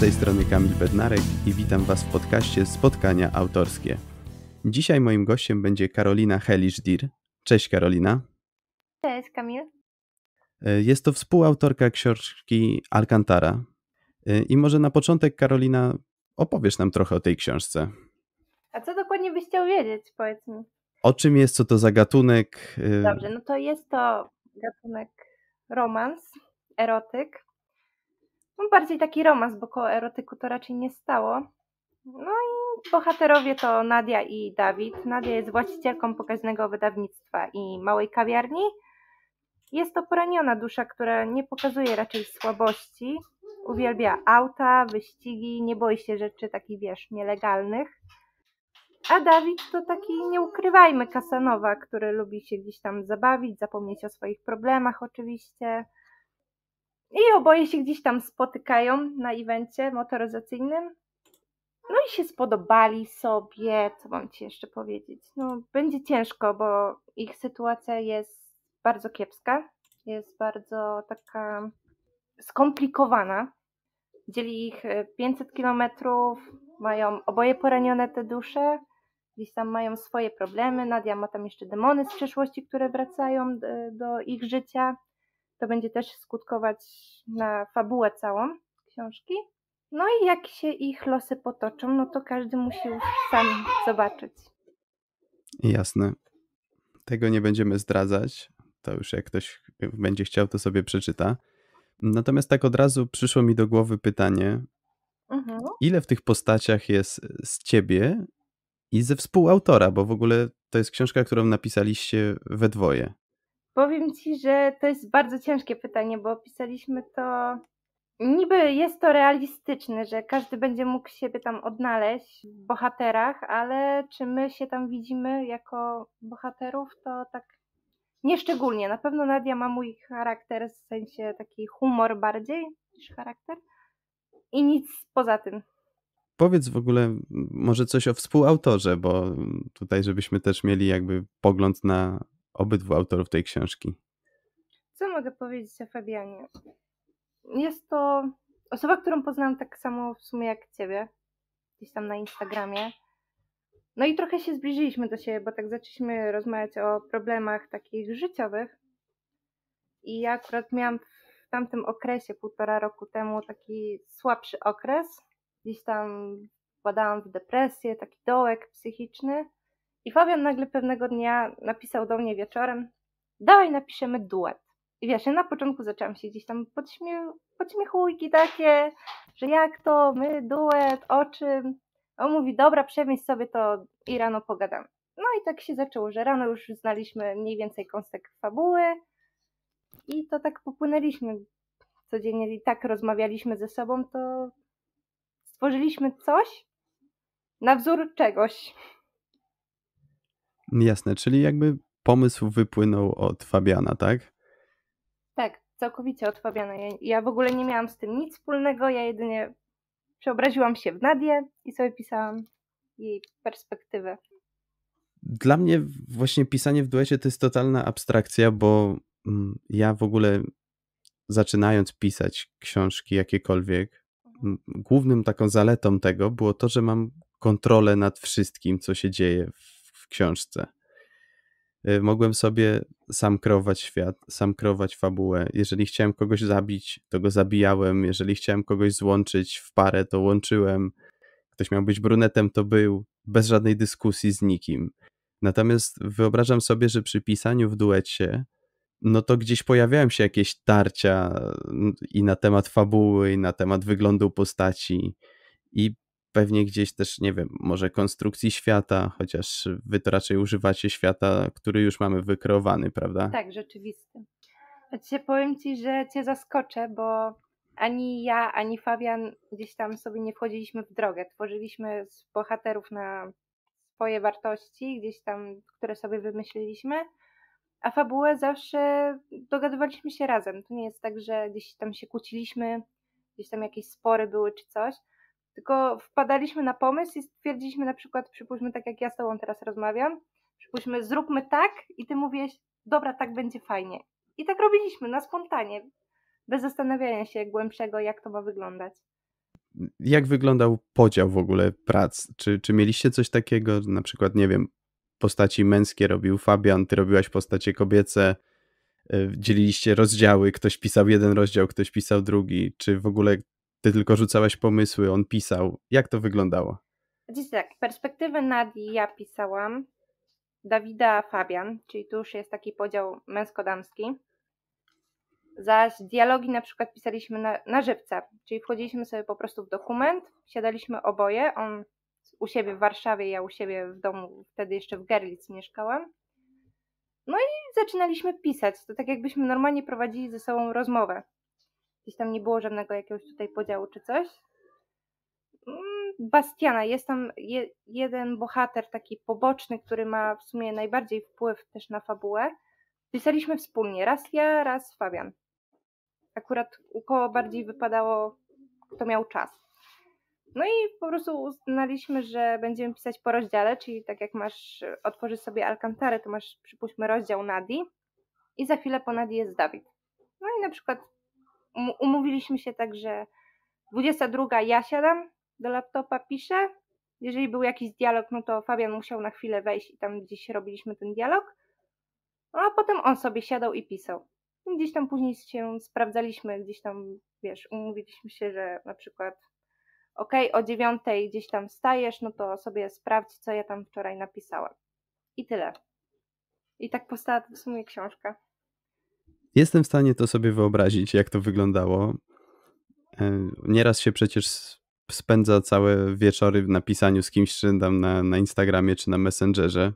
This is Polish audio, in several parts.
z tej strony Kamil Bednarek i witam Was w podcaście Spotkania Autorskie. Dzisiaj moim gościem będzie Karolina Helisz-Dir. Cześć Karolina. Cześć Kamil. E, jest to współautorka książki Alcantara. E, I może na początek Karolina opowiesz nam trochę o tej książce. A co dokładnie byś chciał wiedzieć, powiedz mi? O czym jest, co to za gatunek? E, Dobrze, no to jest to gatunek romans, erotyk no bardziej taki romans, bo koło erotyku to raczej nie stało. No i bohaterowie to Nadia i Dawid. Nadia jest właścicielką pokaźnego wydawnictwa i małej kawiarni. Jest to poraniona dusza, która nie pokazuje raczej słabości. Uwielbia auta, wyścigi, nie boi się rzeczy takich, wiesz, nielegalnych. A Dawid to taki, nie ukrywajmy, Kasanowa, który lubi się gdzieś tam zabawić, zapomnieć o swoich problemach oczywiście. I oboje się gdzieś tam spotykają na evencie motoryzacyjnym. No i się spodobali sobie. Co mam ci jeszcze powiedzieć? No, będzie ciężko, bo ich sytuacja jest bardzo kiepska. Jest bardzo taka skomplikowana. Dzieli ich 500 e, kilometrów, mają oboje poranione te dusze, gdzieś tam mają swoje problemy. Nadia ma tam jeszcze demony z przeszłości, które wracają e, do ich życia to będzie też skutkować na fabułę całą książki. No i jak się ich losy potoczą, no to każdy musi już sam zobaczyć. Jasne. Tego nie będziemy zdradzać. To już jak ktoś będzie chciał, to sobie przeczyta. Natomiast tak od razu przyszło mi do głowy pytanie, mhm. ile w tych postaciach jest z ciebie i ze współautora, bo w ogóle to jest książka, którą napisaliście we dwoje. Powiem Ci, że to jest bardzo ciężkie pytanie, bo opisaliśmy to. Niby jest to realistyczne, że każdy będzie mógł siebie tam odnaleźć w bohaterach, ale czy my się tam widzimy jako bohaterów, to tak nieszczególnie. Na pewno Nadia ma mój charakter, w sensie taki humor bardziej niż charakter i nic poza tym. Powiedz w ogóle może coś o współautorze, bo tutaj żebyśmy też mieli jakby pogląd na obydwu autorów tej książki. Co mogę powiedzieć o Fabianie? Jest to osoba, którą poznałam tak samo w sumie jak ciebie, gdzieś tam na Instagramie. No i trochę się zbliżyliśmy do siebie, bo tak zaczęliśmy rozmawiać o problemach takich życiowych. I ja akurat miałam w tamtym okresie, półtora roku temu, taki słabszy okres. Gdzieś tam wpadałam w depresję, taki dołek psychiczny. I Fabian nagle pewnego dnia napisał do mnie wieczorem, dawaj napiszemy duet. I wiesz, ja na początku zaczęłam się gdzieś tam podśmie podśmiechujki takie, że jak to, my, duet, o czym. On mówi, dobra, przewieź sobie to i rano pogadamy. No i tak się zaczęło, że rano już znaliśmy mniej więcej kąstek fabuły i to tak popłynęliśmy codziennie i tak rozmawialiśmy ze sobą, to stworzyliśmy coś na wzór czegoś. Jasne, czyli jakby pomysł wypłynął od Fabiana, tak? Tak, całkowicie od Fabiana. Ja, ja w ogóle nie miałam z tym nic wspólnego, ja jedynie przeobraziłam się w Nadię i sobie pisałam jej perspektywę. Dla mnie właśnie pisanie w duecie to jest totalna abstrakcja, bo mm, ja w ogóle zaczynając pisać książki jakiekolwiek, mhm. głównym taką zaletą tego było to, że mam kontrolę nad wszystkim, co się dzieje w książce. Y, mogłem sobie sam krować świat, sam krować fabułę. Jeżeli chciałem kogoś zabić, to go zabijałem. Jeżeli chciałem kogoś złączyć w parę, to łączyłem. Ktoś miał być brunetem, to był, bez żadnej dyskusji z nikim. Natomiast wyobrażam sobie, że przy pisaniu w duecie, no to gdzieś pojawiają się jakieś tarcia y, i na temat fabuły, i na temat wyglądu postaci. I pewnie gdzieś też, nie wiem, może konstrukcji świata, chociaż wy to raczej używacie świata, który już mamy wykreowany, prawda? Tak, rzeczywisty. Znaczy, powiem ci, że cię zaskoczę, bo ani ja, ani Fabian gdzieś tam sobie nie wchodziliśmy w drogę. Tworzyliśmy z bohaterów na swoje wartości, gdzieś tam, które sobie wymyśliliśmy, a fabułę zawsze dogadywaliśmy się razem. To nie jest tak, że gdzieś tam się kłóciliśmy, gdzieś tam jakieś spory były czy coś tylko wpadaliśmy na pomysł i stwierdziliśmy na przykład, przypuśćmy tak jak ja z tobą teraz rozmawiam, przypuśćmy zróbmy tak i ty mówisz, dobra, tak będzie fajnie. I tak robiliśmy na spontanie, bez zastanawiania się głębszego, jak to ma wyglądać. Jak wyglądał podział w ogóle prac? Czy, czy mieliście coś takiego, na przykład, nie wiem, postaci męskie robił Fabian, ty robiłaś postacie kobiece, e, dzieliliście rozdziały, ktoś pisał jeden rozdział, ktoś pisał drugi, czy w ogóle ty tylko rzucałeś pomysły, on pisał. Jak to wyglądało? Znaczy tak, perspektywy Nadii ja pisałam, Dawida Fabian, czyli tu już jest taki podział męsko-damski. Zaś dialogi na przykład pisaliśmy na, na żywca, czyli wchodziliśmy sobie po prostu w dokument, siadaliśmy oboje, on u siebie w Warszawie, ja u siebie w domu, wtedy jeszcze w Gerlitz mieszkałam. No i zaczynaliśmy pisać, to tak jakbyśmy normalnie prowadzili ze sobą rozmowę. Gdzieś tam nie było żadnego jakiegoś tutaj podziału czy coś. Mm, Bastiana, jest tam je, jeden bohater taki poboczny, który ma w sumie najbardziej wpływ też na fabułę. Pisaliśmy wspólnie, raz ja, raz Fabian. Akurat u koło bardziej wypadało, kto miał czas. No i po prostu uznaliśmy, że będziemy pisać po rozdziale, czyli tak jak masz, otworzysz sobie Alcantarę, to masz przypuśćmy rozdział Nadi i za chwilę po Nadi jest Dawid. No i na przykład umówiliśmy się tak, że 22 ja siadam do laptopa, piszę. Jeżeli był jakiś dialog, no to Fabian musiał na chwilę wejść i tam gdzieś robiliśmy ten dialog. No a potem on sobie siadał i pisał. gdzieś tam później się sprawdzaliśmy, gdzieś tam, wiesz, umówiliśmy się, że na przykład ok, o dziewiątej gdzieś tam wstajesz, no to sobie sprawdź, co ja tam wczoraj napisałam. I tyle. I tak powstała w sumie książka. Jestem w stanie to sobie wyobrazić, jak to wyglądało. E, nieraz się przecież spędza całe wieczory w napisaniu z kimś, czy tam na, na Instagramie, czy na Messengerze.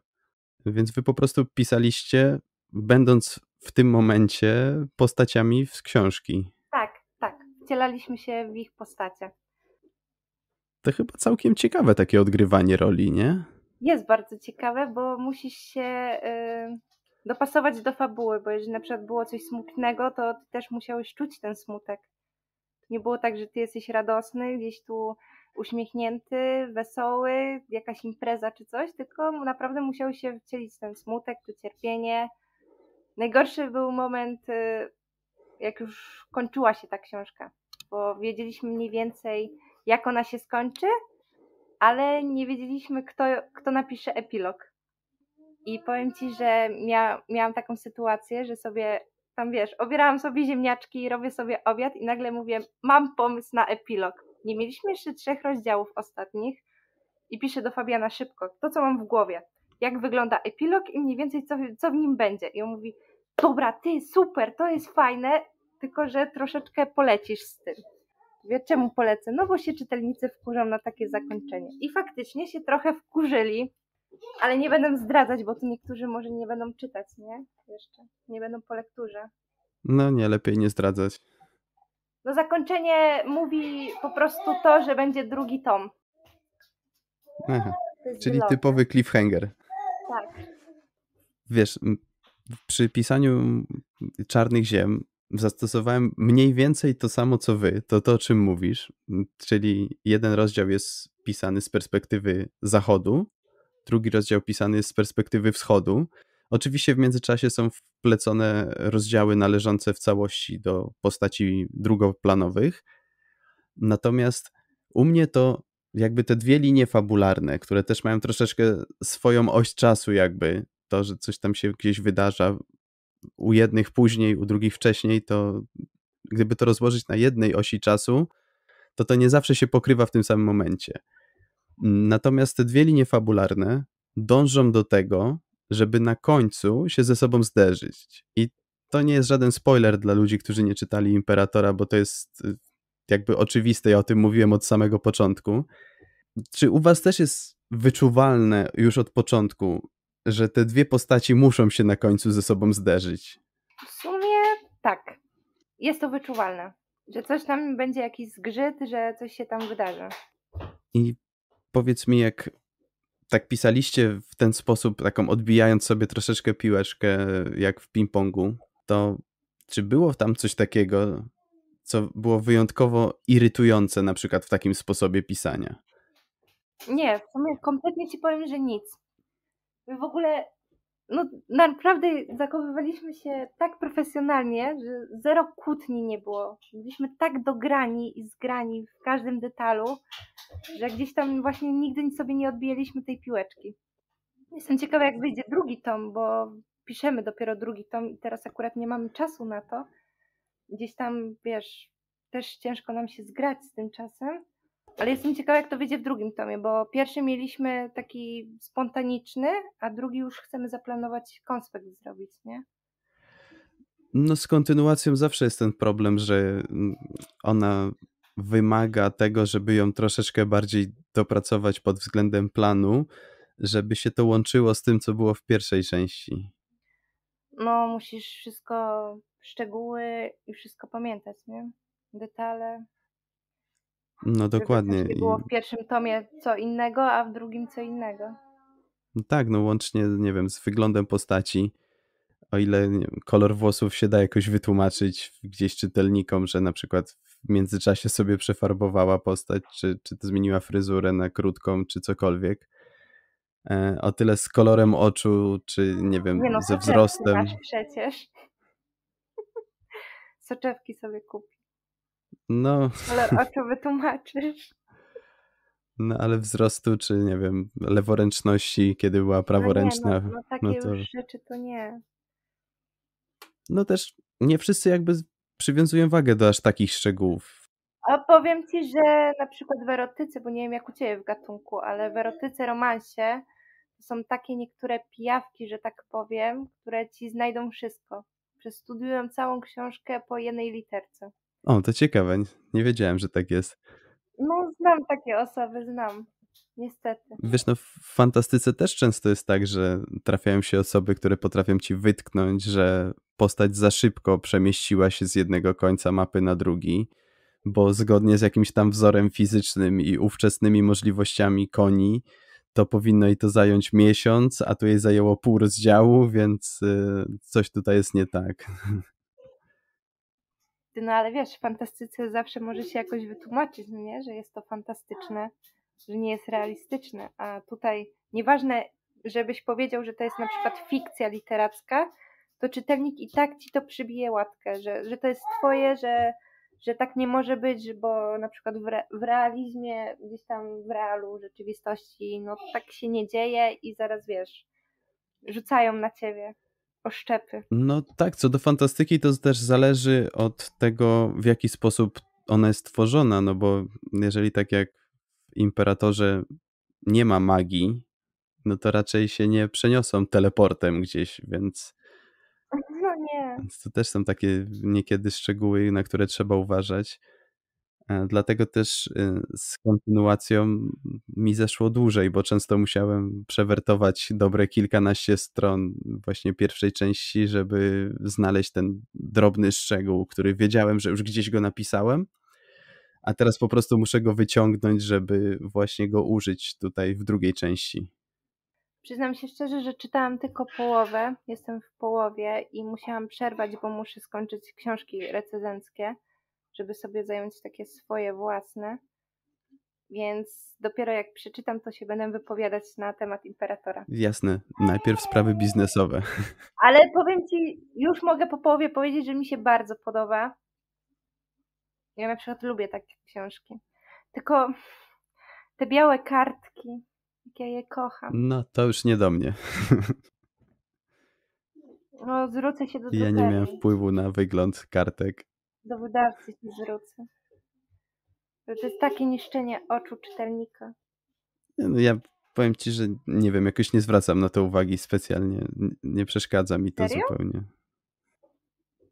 Więc wy po prostu pisaliście, będąc w tym momencie postaciami z książki. Tak, tak. Wcielaliśmy się w ich postacie. To chyba całkiem ciekawe takie odgrywanie roli, nie? Jest bardzo ciekawe, bo musisz się. Yy dopasować do fabuły, bo jeżeli na przykład było coś smutnego, to ty też musiałeś czuć ten smutek. nie było tak, że ty jesteś radosny, gdzieś tu uśmiechnięty, wesoły, jakaś impreza czy coś, tylko naprawdę musiał się wcielić ten smutek, to cierpienie. Najgorszy był moment, y, jak już kończyła się ta książka, bo wiedzieliśmy mniej więcej, jak ona się skończy, ale nie wiedzieliśmy, kto, kto napisze epilog. I powiem ci, że mia, miałam taką sytuację, że sobie tam wiesz, obierałam sobie ziemniaczki robię sobie obiad i nagle mówię, mam pomysł na epilog. Nie mieliśmy jeszcze trzech rozdziałów ostatnich i piszę do Fabiana szybko, to co mam w głowie, jak wygląda epilog i mniej więcej co, co w nim będzie. I on mówi, dobra, ty, super, to jest fajne, tylko że troszeczkę polecisz z tym. Mówię, czemu polecę? No bo się czytelnicy wkurzą na takie zakończenie. I faktycznie się trochę wkurzyli, ale nie będę zdradzać, bo tu niektórzy może nie będą czytać, nie? Jeszcze. Nie będą po lekturze. No nie, lepiej nie zdradzać. No zakończenie mówi po prostu to, że będzie drugi tom. Aha. To Czyli typowy cliffhanger. Tak. Wiesz, przy pisaniu Czarnych Ziem zastosowałem mniej więcej to samo co wy, to to o czym mówisz, czyli jeden rozdział jest pisany z perspektywy zachodu, drugi rozdział pisany jest z perspektywy wschodu. Oczywiście w międzyczasie są wplecone rozdziały należące w całości do postaci drugoplanowych. Natomiast u mnie to jakby te dwie linie fabularne, które też mają troszeczkę swoją oś czasu, jakby to, że coś tam się gdzieś wydarza u jednych później, u drugich wcześniej, to gdyby to rozłożyć na jednej osi czasu, to to nie zawsze się pokrywa w tym samym momencie. Natomiast te dwie linie fabularne dążą do tego, żeby na końcu się ze sobą zderzyć. I to nie jest żaden spoiler dla ludzi, którzy nie czytali Imperatora, bo to jest y, jakby oczywiste, ja o tym mówiłem od samego początku. Czy u was też jest wyczuwalne już od początku, że te dwie postaci muszą się na końcu ze sobą zderzyć? W sumie tak. Jest to wyczuwalne. Że coś tam będzie jakiś zgrzyt, że coś się tam wydarzy. I powiedz mi, jak tak pisaliście w ten sposób, taką odbijając sobie troszeczkę piłeczkę, jak w ping-pongu, to czy było tam coś takiego, co było wyjątkowo irytujące, na przykład w takim sposobie pisania? Nie, w sumie kompletnie ci powiem, że nic. My w ogóle no, naprawdę zachowywaliśmy się tak profesjonalnie, że zero kłótni nie było. Byliśmy tak dograni i zgrani w każdym detalu, że gdzieś tam właśnie nigdy sobie nie odbijaliśmy tej piłeczki. Jestem ciekawa, jak wyjdzie drugi tom, bo piszemy dopiero drugi tom i teraz akurat nie mamy czasu na to. Gdzieś tam, wiesz, też ciężko nam się zgrać z tym czasem. Ale jestem ciekawa, jak to wyjdzie w drugim tomie, bo pierwszy mieliśmy taki spontaniczny, a drugi już chcemy zaplanować konspekt zrobić, nie? No z kontynuacją zawsze jest ten problem, że ona wymaga tego, żeby ją troszeczkę bardziej dopracować pod względem planu, żeby się to łączyło z tym, co było w pierwszej części. No, musisz wszystko, szczegóły i wszystko pamiętać, nie? Detale. No dokładnie. Było w pierwszym tomie co innego, a w drugim co innego. No tak, no łącznie, nie wiem, z wyglądem postaci, o ile wiem, kolor włosów się da jakoś wytłumaczyć gdzieś czytelnikom, że na przykład w międzyczasie sobie przefarbowała postać, czy, czy to zmieniła fryzurę na krótką, czy cokolwiek. E, o tyle z kolorem oczu, czy nie wiem, nie no, ze wzrostem. przecież. Soczewki sobie kup. No. Ale o co wytłumaczysz? No ale wzrostu, czy nie wiem, leworęczności, kiedy była praworęczna. No, nie, no, no takie no to... już rzeczy to nie. No też nie wszyscy jakby przywiązują wagę do aż takich szczegółów. A powiem ci, że na przykład w erotyce, bo nie wiem jak u ciebie w gatunku, ale w erotyce, romansie są takie niektóre pijawki, że tak powiem, które ci znajdą wszystko. Przestudiują całą książkę po jednej literce. O, to ciekawe. Nie wiedziałem, że tak jest. No, znam takie osoby, znam. Niestety. Wiesz, no w fantastyce też często jest tak, że trafiają się osoby, które potrafią ci wytknąć, że postać za szybko przemieściła się z jednego końca mapy na drugi, bo zgodnie z jakimś tam wzorem fizycznym i ówczesnymi możliwościami koni, to powinno jej to zająć miesiąc, a tu jej zajęło pół rozdziału, więc y, coś tutaj jest nie tak. no ale wiesz, fantastyce zawsze może się jakoś wytłumaczyć, no nie? Że jest to fantastyczne, że nie jest realistyczne. A tutaj nieważne, żebyś powiedział, że to jest na przykład fikcja literacka, to czytelnik i tak ci to przybije łatkę, że, że to jest twoje, że, że tak nie może być, bo na przykład w, re, w realizmie, gdzieś tam w realu rzeczywistości, no tak się nie dzieje i zaraz wiesz, rzucają na ciebie oszczepy. No tak, co do fantastyki, to też zależy od tego, w jaki sposób ona jest tworzona, no bo jeżeli tak jak w Imperatorze nie ma magii, no to raczej się nie przeniosą teleportem gdzieś, więc... No nie. Więc to też są takie niekiedy szczegóły, na które trzeba uważać. E, dlatego też y, z kontynuacją mi zeszło dłużej, bo często musiałem przewertować dobre kilkanaście stron właśnie pierwszej części, żeby znaleźć ten drobny szczegół, który wiedziałem, że już gdzieś go napisałem, a teraz po prostu muszę go wyciągnąć, żeby właśnie go użyć tutaj w drugiej części. Przyznam się szczerze, że czytałam tylko połowę, jestem w połowie i musiałam przerwać, bo muszę skończyć książki recenzenckie żeby sobie zająć takie swoje własne. Więc dopiero jak przeczytam, to się będę wypowiadać na temat imperatora. Jasne, najpierw sprawy biznesowe. Ale powiem ci, już mogę po połowie powiedzieć, że mi się bardzo podoba. Ja na przykład lubię takie książki. Tylko te białe kartki, jak ja je kocham. No, to już nie do mnie. No, zwrócę się do Ja nie miałem wpływu na wygląd kartek. Do wydawcy się zwrócę. To jest takie niszczenie oczu czytelnika. No ja powiem ci, że nie wiem, jakoś nie zwracam na to uwagi specjalnie. Nie przeszkadza mi to Serio? zupełnie.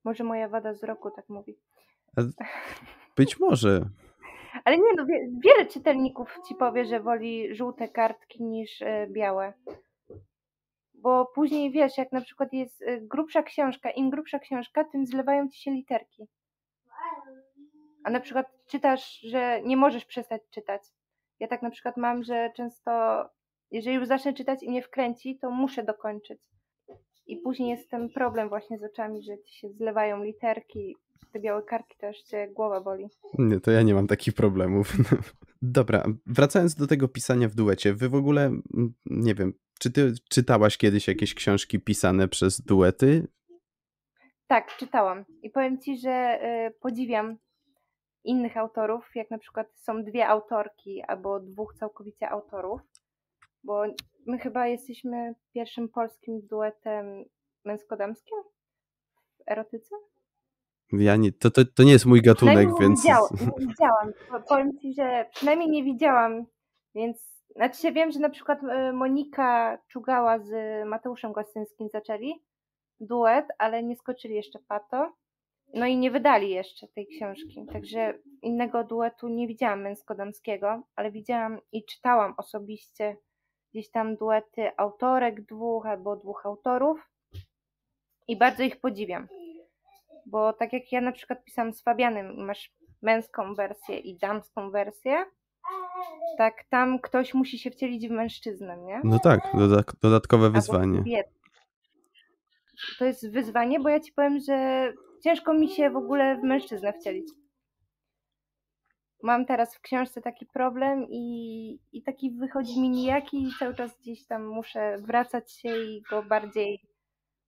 Może moja wada wzroku tak mówi. A być może. Ale nie, no, wiele czytelników ci powie, że woli żółte kartki niż e, białe. Bo później wiesz, jak na przykład jest e, grubsza książka, im grubsza książka, tym zlewają ci się literki. A na przykład czytasz, że nie możesz przestać czytać. Ja tak na przykład mam, że często, jeżeli już zacznę czytać i mnie wkręci, to muszę dokończyć. I później jest ten problem właśnie z oczami, że ci się zlewają literki, te białe karki, to jeszcze głowa boli. Nie, to ja nie mam takich problemów. Dobra, wracając do tego pisania w duecie, wy w ogóle, mm, nie wiem, czy ty czytałaś kiedyś jakieś książki pisane przez duety? Tak, czytałam. I powiem ci, że y, podziwiam innych autorów, jak na przykład są dwie autorki albo dwóch całkowicie autorów, bo my chyba jesteśmy pierwszym polskim duetem męsko-damskim w erotyce. Ja nie, to, to, to nie jest mój gatunek, więc. Widział, nie widziałam. Powiem ci, że przynajmniej nie widziałam, więc. Znaczy się wiem, że na przykład y, Monika Czugała z Mateuszem Gostyńskim zaczęli, duet, ale nie skoczyli jeszcze pato. No i nie wydali jeszcze tej książki. Także innego duetu nie widziałam męsko-damskiego, ale widziałam i czytałam osobiście gdzieś tam duety autorek dwóch albo dwóch autorów i bardzo ich podziwiam. Bo tak jak ja na przykład pisałam z Fabianem, masz męską wersję i damską wersję, tak tam ktoś musi się wcielić w mężczyznę, nie? No tak, dodatkowe wyzwanie. Albo kobietę, to jest wyzwanie, bo ja ci powiem, że ciężko mi się w ogóle w mężczyznę wcielić. Mam teraz w książce taki problem i, i taki wychodzi mi nijaki i cały czas gdzieś tam muszę wracać się i go bardziej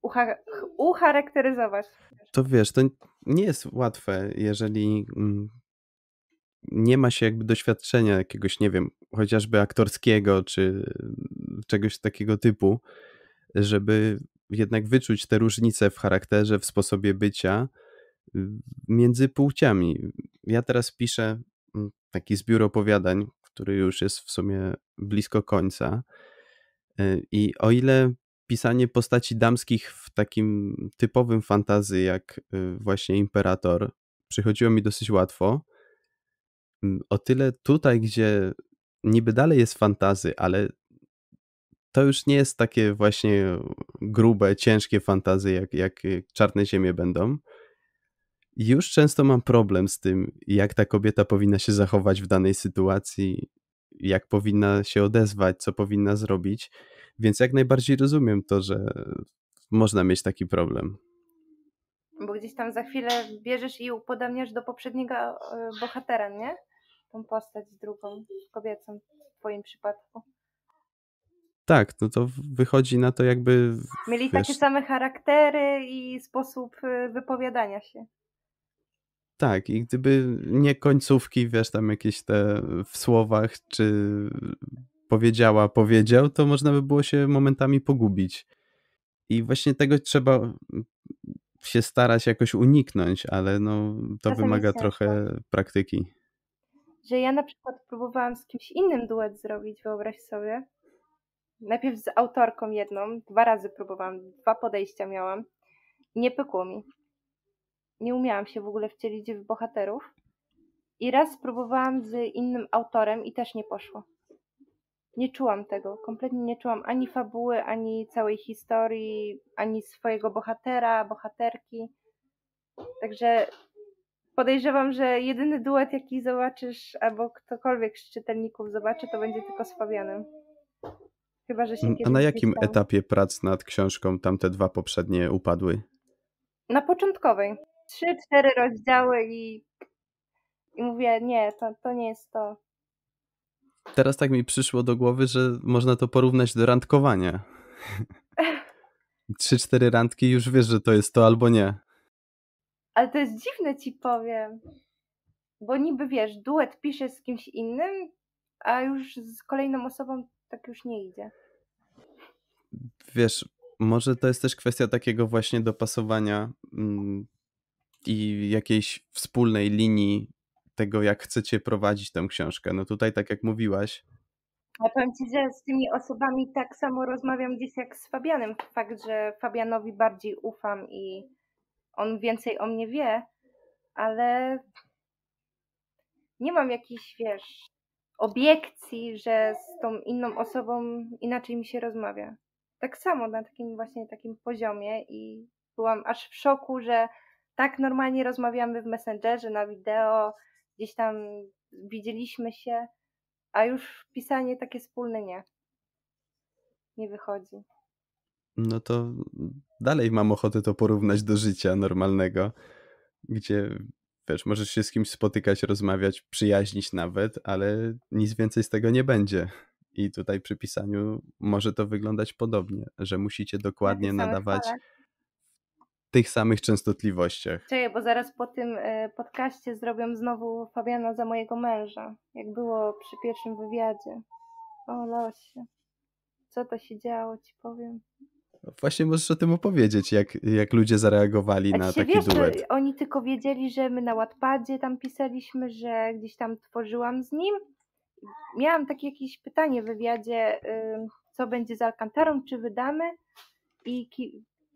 ucha ucharakteryzować. To wiesz, to nie jest łatwe, jeżeli mm, nie ma się jakby doświadczenia jakiegoś, nie wiem, chociażby aktorskiego czy czegoś takiego typu, żeby jednak wyczuć te różnice w charakterze, w sposobie bycia między płciami. Ja teraz piszę mm, taki zbiór opowiadań, który już jest w sumie blisko końca. Y, I o ile pisanie postaci damskich w takim typowym fantazy, jak y, właśnie imperator, przychodziło mi dosyć łatwo, mm, o tyle tutaj, gdzie niby dalej jest fantazy, ale to już nie jest takie właśnie grube, ciężkie fantazy, jak, jak y, czarne ziemie będą. Już często mam problem z tym, jak ta kobieta powinna się zachować w danej sytuacji, jak powinna się odezwać, co powinna zrobić. Więc jak najbardziej rozumiem to, że można mieć taki problem. Bo gdzieś tam za chwilę bierzesz i upodamniasz do poprzedniego y, bohatera, nie? Tą postać drugą, kobiecą w twoim przypadku. Tak, no to wychodzi na to jakby. Mieli wiesz, takie same charaktery i sposób y, wypowiadania się. Tak, i gdyby nie końcówki, wiesz, tam jakieś te w słowach, czy powiedziała, powiedział, to można by było się momentami pogubić. I właśnie tego trzeba się starać jakoś uniknąć, ale no, to Czasem wymaga trochę praktyki. Że ja na przykład próbowałam z kimś innym duet zrobić, wyobraź sobie. Najpierw z autorką jedną, dwa razy próbowałam, dwa podejścia miałam. Nie pykło mi. Nie umiałam się w ogóle wcielić w bohaterów. I raz spróbowałam z innym autorem i też nie poszło. Nie czułam tego. Kompletnie nie czułam ani fabuły, ani całej historii, ani swojego bohatera, bohaterki. Także podejrzewam, że jedyny duet, jaki zobaczysz, albo ktokolwiek z czytelników zobaczy, to będzie tylko z Fabianem. Chyba, że się A na jakim pisał. etapie prac nad książką tamte dwa poprzednie upadły? Na początkowej. Trzy, cztery rozdziały i, i mówię, nie, to, to nie jest to. Teraz tak mi przyszło do głowy, że można to porównać do randkowania. Trzy, cztery randki już wiesz, że to jest to albo nie. Ale to jest dziwne ci powiem. Bo niby wiesz, duet piszesz z kimś innym, a już z kolejną osobą tak już nie idzie. Wiesz, może to jest też kwestia takiego właśnie dopasowania mm, i jakiejś wspólnej linii tego, jak chcecie prowadzić tę książkę. No tutaj, tak jak mówiłaś. Ja powiem Ci, że z tymi osobami tak samo rozmawiam dziś jak z Fabianem. Fakt, że Fabianowi bardziej ufam i on więcej o mnie wie, ale nie mam jakichś, wiesz, obiekcji, że z tą inną osobą inaczej mi się rozmawia. Tak samo na takim właśnie takim poziomie i byłam aż w szoku, że tak normalnie rozmawiamy w Messengerze, na wideo, gdzieś tam widzieliśmy się, a już pisanie takie wspólne nie. Nie wychodzi. No to dalej mam ochotę to porównać do życia normalnego, gdzie Wiesz, możesz się z kimś spotykać, rozmawiać, przyjaźnić nawet, ale nic więcej z tego nie będzie. I tutaj przy pisaniu może to wyglądać podobnie, że musicie dokładnie na nadawać falach. Tak. tych samych częstotliwościach. Czekaj, bo zaraz po tym e, podcaście zrobią znowu Fabiana za mojego męża, jak było przy pierwszym wywiadzie. O losie. Co to się działo, ci powiem. Właśnie możesz o tym opowiedzieć, jak, jak ludzie zareagowali na taki wiesz, duet. oni tylko wiedzieli, że my na ładpadzie tam pisaliśmy, że gdzieś tam tworzyłam z nim. Miałam takie jakieś pytanie w wywiadzie, co będzie z Alcantarą, czy wydamy i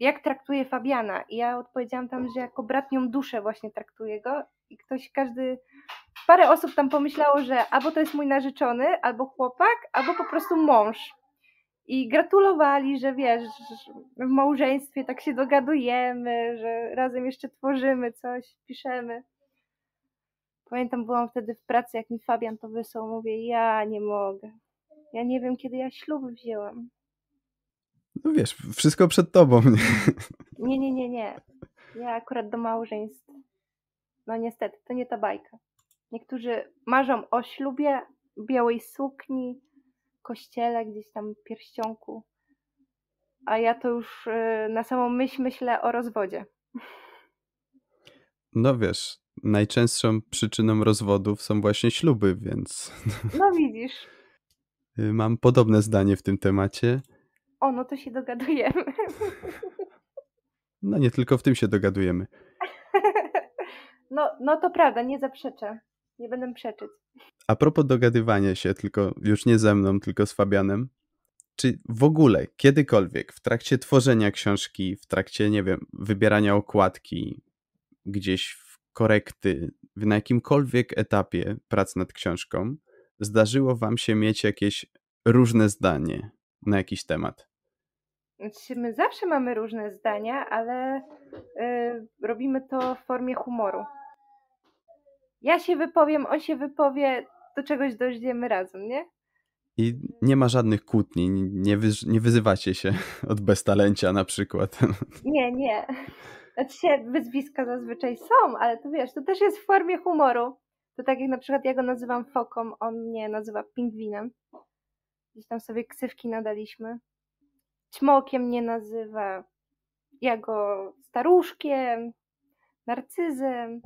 jak traktuje Fabiana. I ja odpowiedziałam tam, że jako bratnią duszę właśnie traktuję go i ktoś, każdy, parę osób tam pomyślało, że albo to jest mój narzeczony, albo chłopak, albo po prostu mąż i gratulowali, że wiesz, że w małżeństwie tak się dogadujemy, że razem jeszcze tworzymy coś, piszemy. Pamiętam, byłam wtedy w pracy, jak mi Fabian to wysłał, mówię, ja nie mogę. Ja nie wiem, kiedy ja ślub wzięłam. No wiesz, wszystko przed tobą. Nie, nie, nie, nie. nie. Ja akurat do małżeństw. No niestety, to nie ta bajka. Niektórzy marzą o ślubie, białej sukni, kościele, gdzieś tam pierścionku. A ja to już y, na samą myśl myślę o rozwodzie. No wiesz, najczęstszą przyczyną rozwodów są właśnie śluby, więc. No widzisz. Y, mam podobne zdanie w tym temacie. O, no to się dogadujemy. No nie tylko w tym się dogadujemy. No, no to prawda, nie zaprzeczę nie będę przeczyć. A propos dogadywania się, tylko już nie ze mną, tylko z Fabianem. Czy w ogóle kiedykolwiek w trakcie tworzenia książki, w trakcie, nie wiem, wybierania okładki, gdzieś w korekty, na jakimkolwiek etapie prac nad książką, zdarzyło wam się mieć jakieś różne zdanie na jakiś temat? Znaczy, my zawsze mamy różne zdania, ale y, robimy to w formie humoru ja się wypowiem, on się wypowie, do czegoś dojdziemy razem, nie? I nie ma żadnych kłótni, nie, wy, nie wyzywacie się od beztalencia na przykład. Nie, nie. Znaczy się wyzwiska zazwyczaj są, ale to wiesz, to też jest w formie humoru. To tak jak na przykład ja go nazywam foką, on mnie nazywa pingwinem. Gdzieś tam sobie ksywki nadaliśmy. Ćmokiem mnie nazywa. Ja go staruszkiem, narcyzem.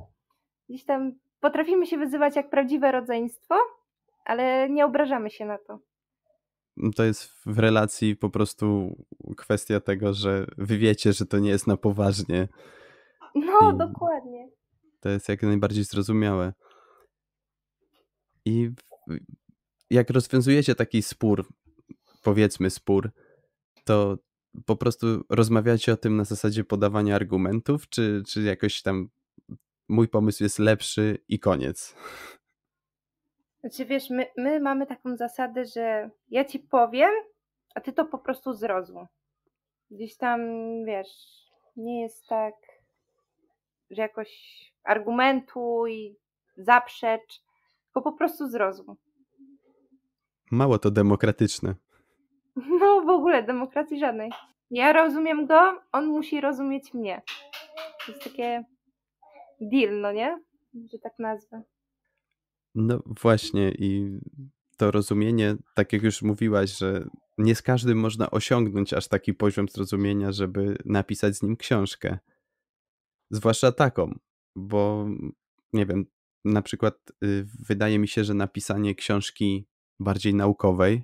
Gdzieś tam Potrafimy się wyzywać jak prawdziwe rodzeństwo, ale nie obrażamy się na to. No to jest w relacji po prostu kwestia tego, że wy wiecie, że to nie jest na poważnie. No, I dokładnie. To jest jak najbardziej zrozumiałe. I jak rozwiązujecie taki spór, powiedzmy spór, to po prostu rozmawiacie o tym na zasadzie podawania argumentów, czy, czy jakoś tam mój pomysł jest lepszy i koniec. Znaczy wiesz, my, my mamy taką zasadę, że ja ci powiem, a ty to po prostu zrozum. Gdzieś tam, wiesz, nie jest tak, że jakoś argumentuj, zaprzecz, tylko po prostu zrozum. Mało to demokratyczne. No w ogóle demokracji żadnej. Ja rozumiem go, on musi rozumieć mnie. To jest takie deal, no nie? Że tak nazwę. No właśnie i to rozumienie, tak jak już mówiłaś, że nie z każdym można osiągnąć aż taki poziom zrozumienia, żeby napisać z nim książkę. Zwłaszcza taką, bo nie wiem, na przykład y, wydaje mi się, że napisanie książki bardziej naukowej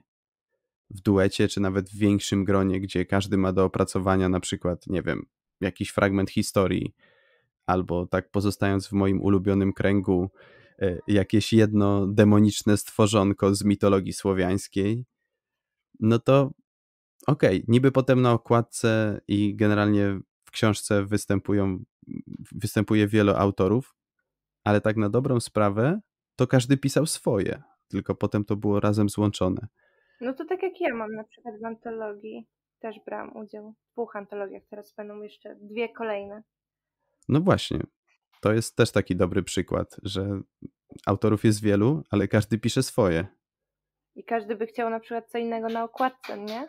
w duecie, czy nawet w większym gronie, gdzie każdy ma do opracowania na przykład, nie wiem, jakiś fragment historii, albo tak pozostając w moim ulubionym kręgu, e, jakieś jedno demoniczne stworzonko z mitologii słowiańskiej, no to okej, okay, niby potem na okładce i generalnie w książce występują, występuje wielu autorów, ale tak na dobrą sprawę to każdy pisał swoje, tylko potem to było razem złączone. No to tak jak ja mam na przykład w antologii, też brałam udział w dwóch antologiach, teraz będą jeszcze dwie kolejne. No właśnie. To jest też taki dobry przykład, że autorów jest wielu, ale każdy pisze swoje. I każdy by chciał na przykład co innego na okładce, nie?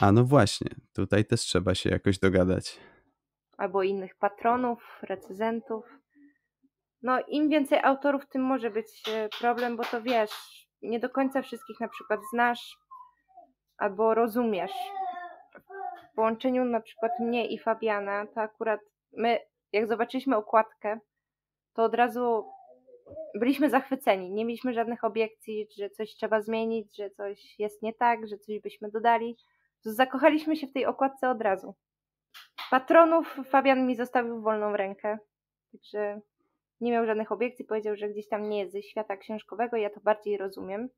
A no właśnie, tutaj też trzeba się jakoś dogadać. Albo innych patronów, recenzentów. No, im więcej autorów, tym może być e, problem, bo to wiesz, nie do końca wszystkich na przykład znasz albo rozumiesz. W połączeniu na przykład mnie i Fabiana, to akurat my, jak zobaczyliśmy okładkę, to od razu byliśmy zachwyceni. Nie mieliśmy żadnych obiekcji, że coś trzeba zmienić, że coś jest nie tak, że coś byśmy dodali. Zakochaliśmy się w tej okładce od razu. Patronów Fabian mi zostawił wolną rękę, także nie miał żadnych obiekcji. Powiedział, że gdzieś tam nie jest ze świata książkowego, ja to bardziej rozumiem.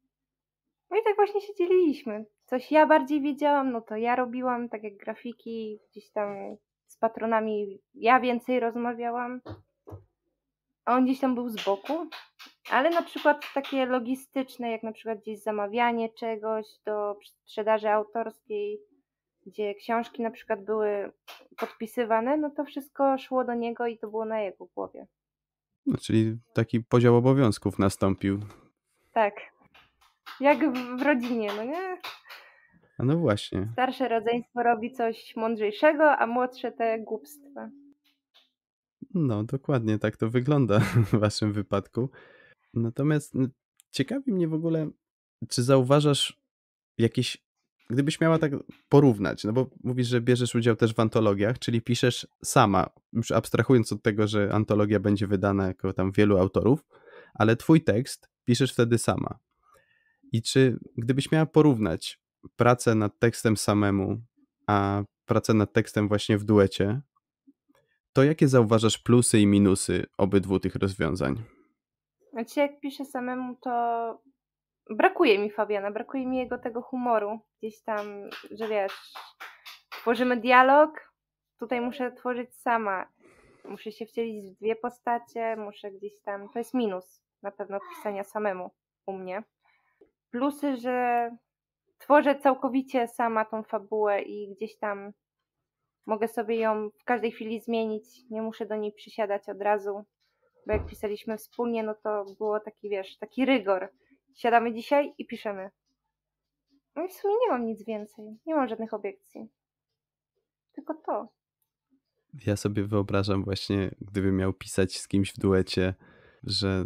No i tak właśnie się dzieliliśmy. Coś ja bardziej wiedziałam, no to ja robiłam, tak jak grafiki, gdzieś tam z patronami ja więcej rozmawiałam, a on gdzieś tam był z boku. Ale na przykład takie logistyczne, jak na przykład gdzieś zamawianie czegoś do sprzedaży autorskiej, gdzie książki na przykład były podpisywane, no to wszystko szło do niego i to było na jego głowie. No, czyli taki podział obowiązków nastąpił. Tak. Jak w, w rodzinie, no nie? No właśnie. Starsze rodzeństwo robi coś mądrzejszego, a młodsze te głupstwa. No, dokładnie tak to wygląda w waszym wypadku. Natomiast ciekawi mnie w ogóle, czy zauważasz jakieś, gdybyś miała tak porównać, no bo mówisz, że bierzesz udział też w antologiach, czyli piszesz sama, już abstrahując od tego, że antologia będzie wydana jako tam wielu autorów, ale twój tekst piszesz wtedy sama. I czy gdybyś miała porównać pracę nad tekstem samemu, a pracę nad tekstem właśnie w duecie, to jakie zauważasz plusy i minusy obydwu tych rozwiązań? Znaczy, jak piszę samemu, to brakuje mi Fabiana, brakuje mi jego tego humoru. Gdzieś tam, że wiesz, tworzymy dialog, tutaj muszę tworzyć sama. Muszę się wcielić w dwie postacie, muszę gdzieś tam. To jest minus na pewno pisania samemu u mnie. Plusy, że tworzę całkowicie sama tą fabułę i gdzieś tam mogę sobie ją w każdej chwili zmienić, nie muszę do niej przysiadać od razu, bo jak pisaliśmy wspólnie, no to było taki, wiesz, taki rygor. Siadamy dzisiaj i piszemy. No i w sumie nie mam nic więcej, nie mam żadnych obiekcji. Tylko to. Ja sobie wyobrażam właśnie, gdybym miał pisać z kimś w duecie, że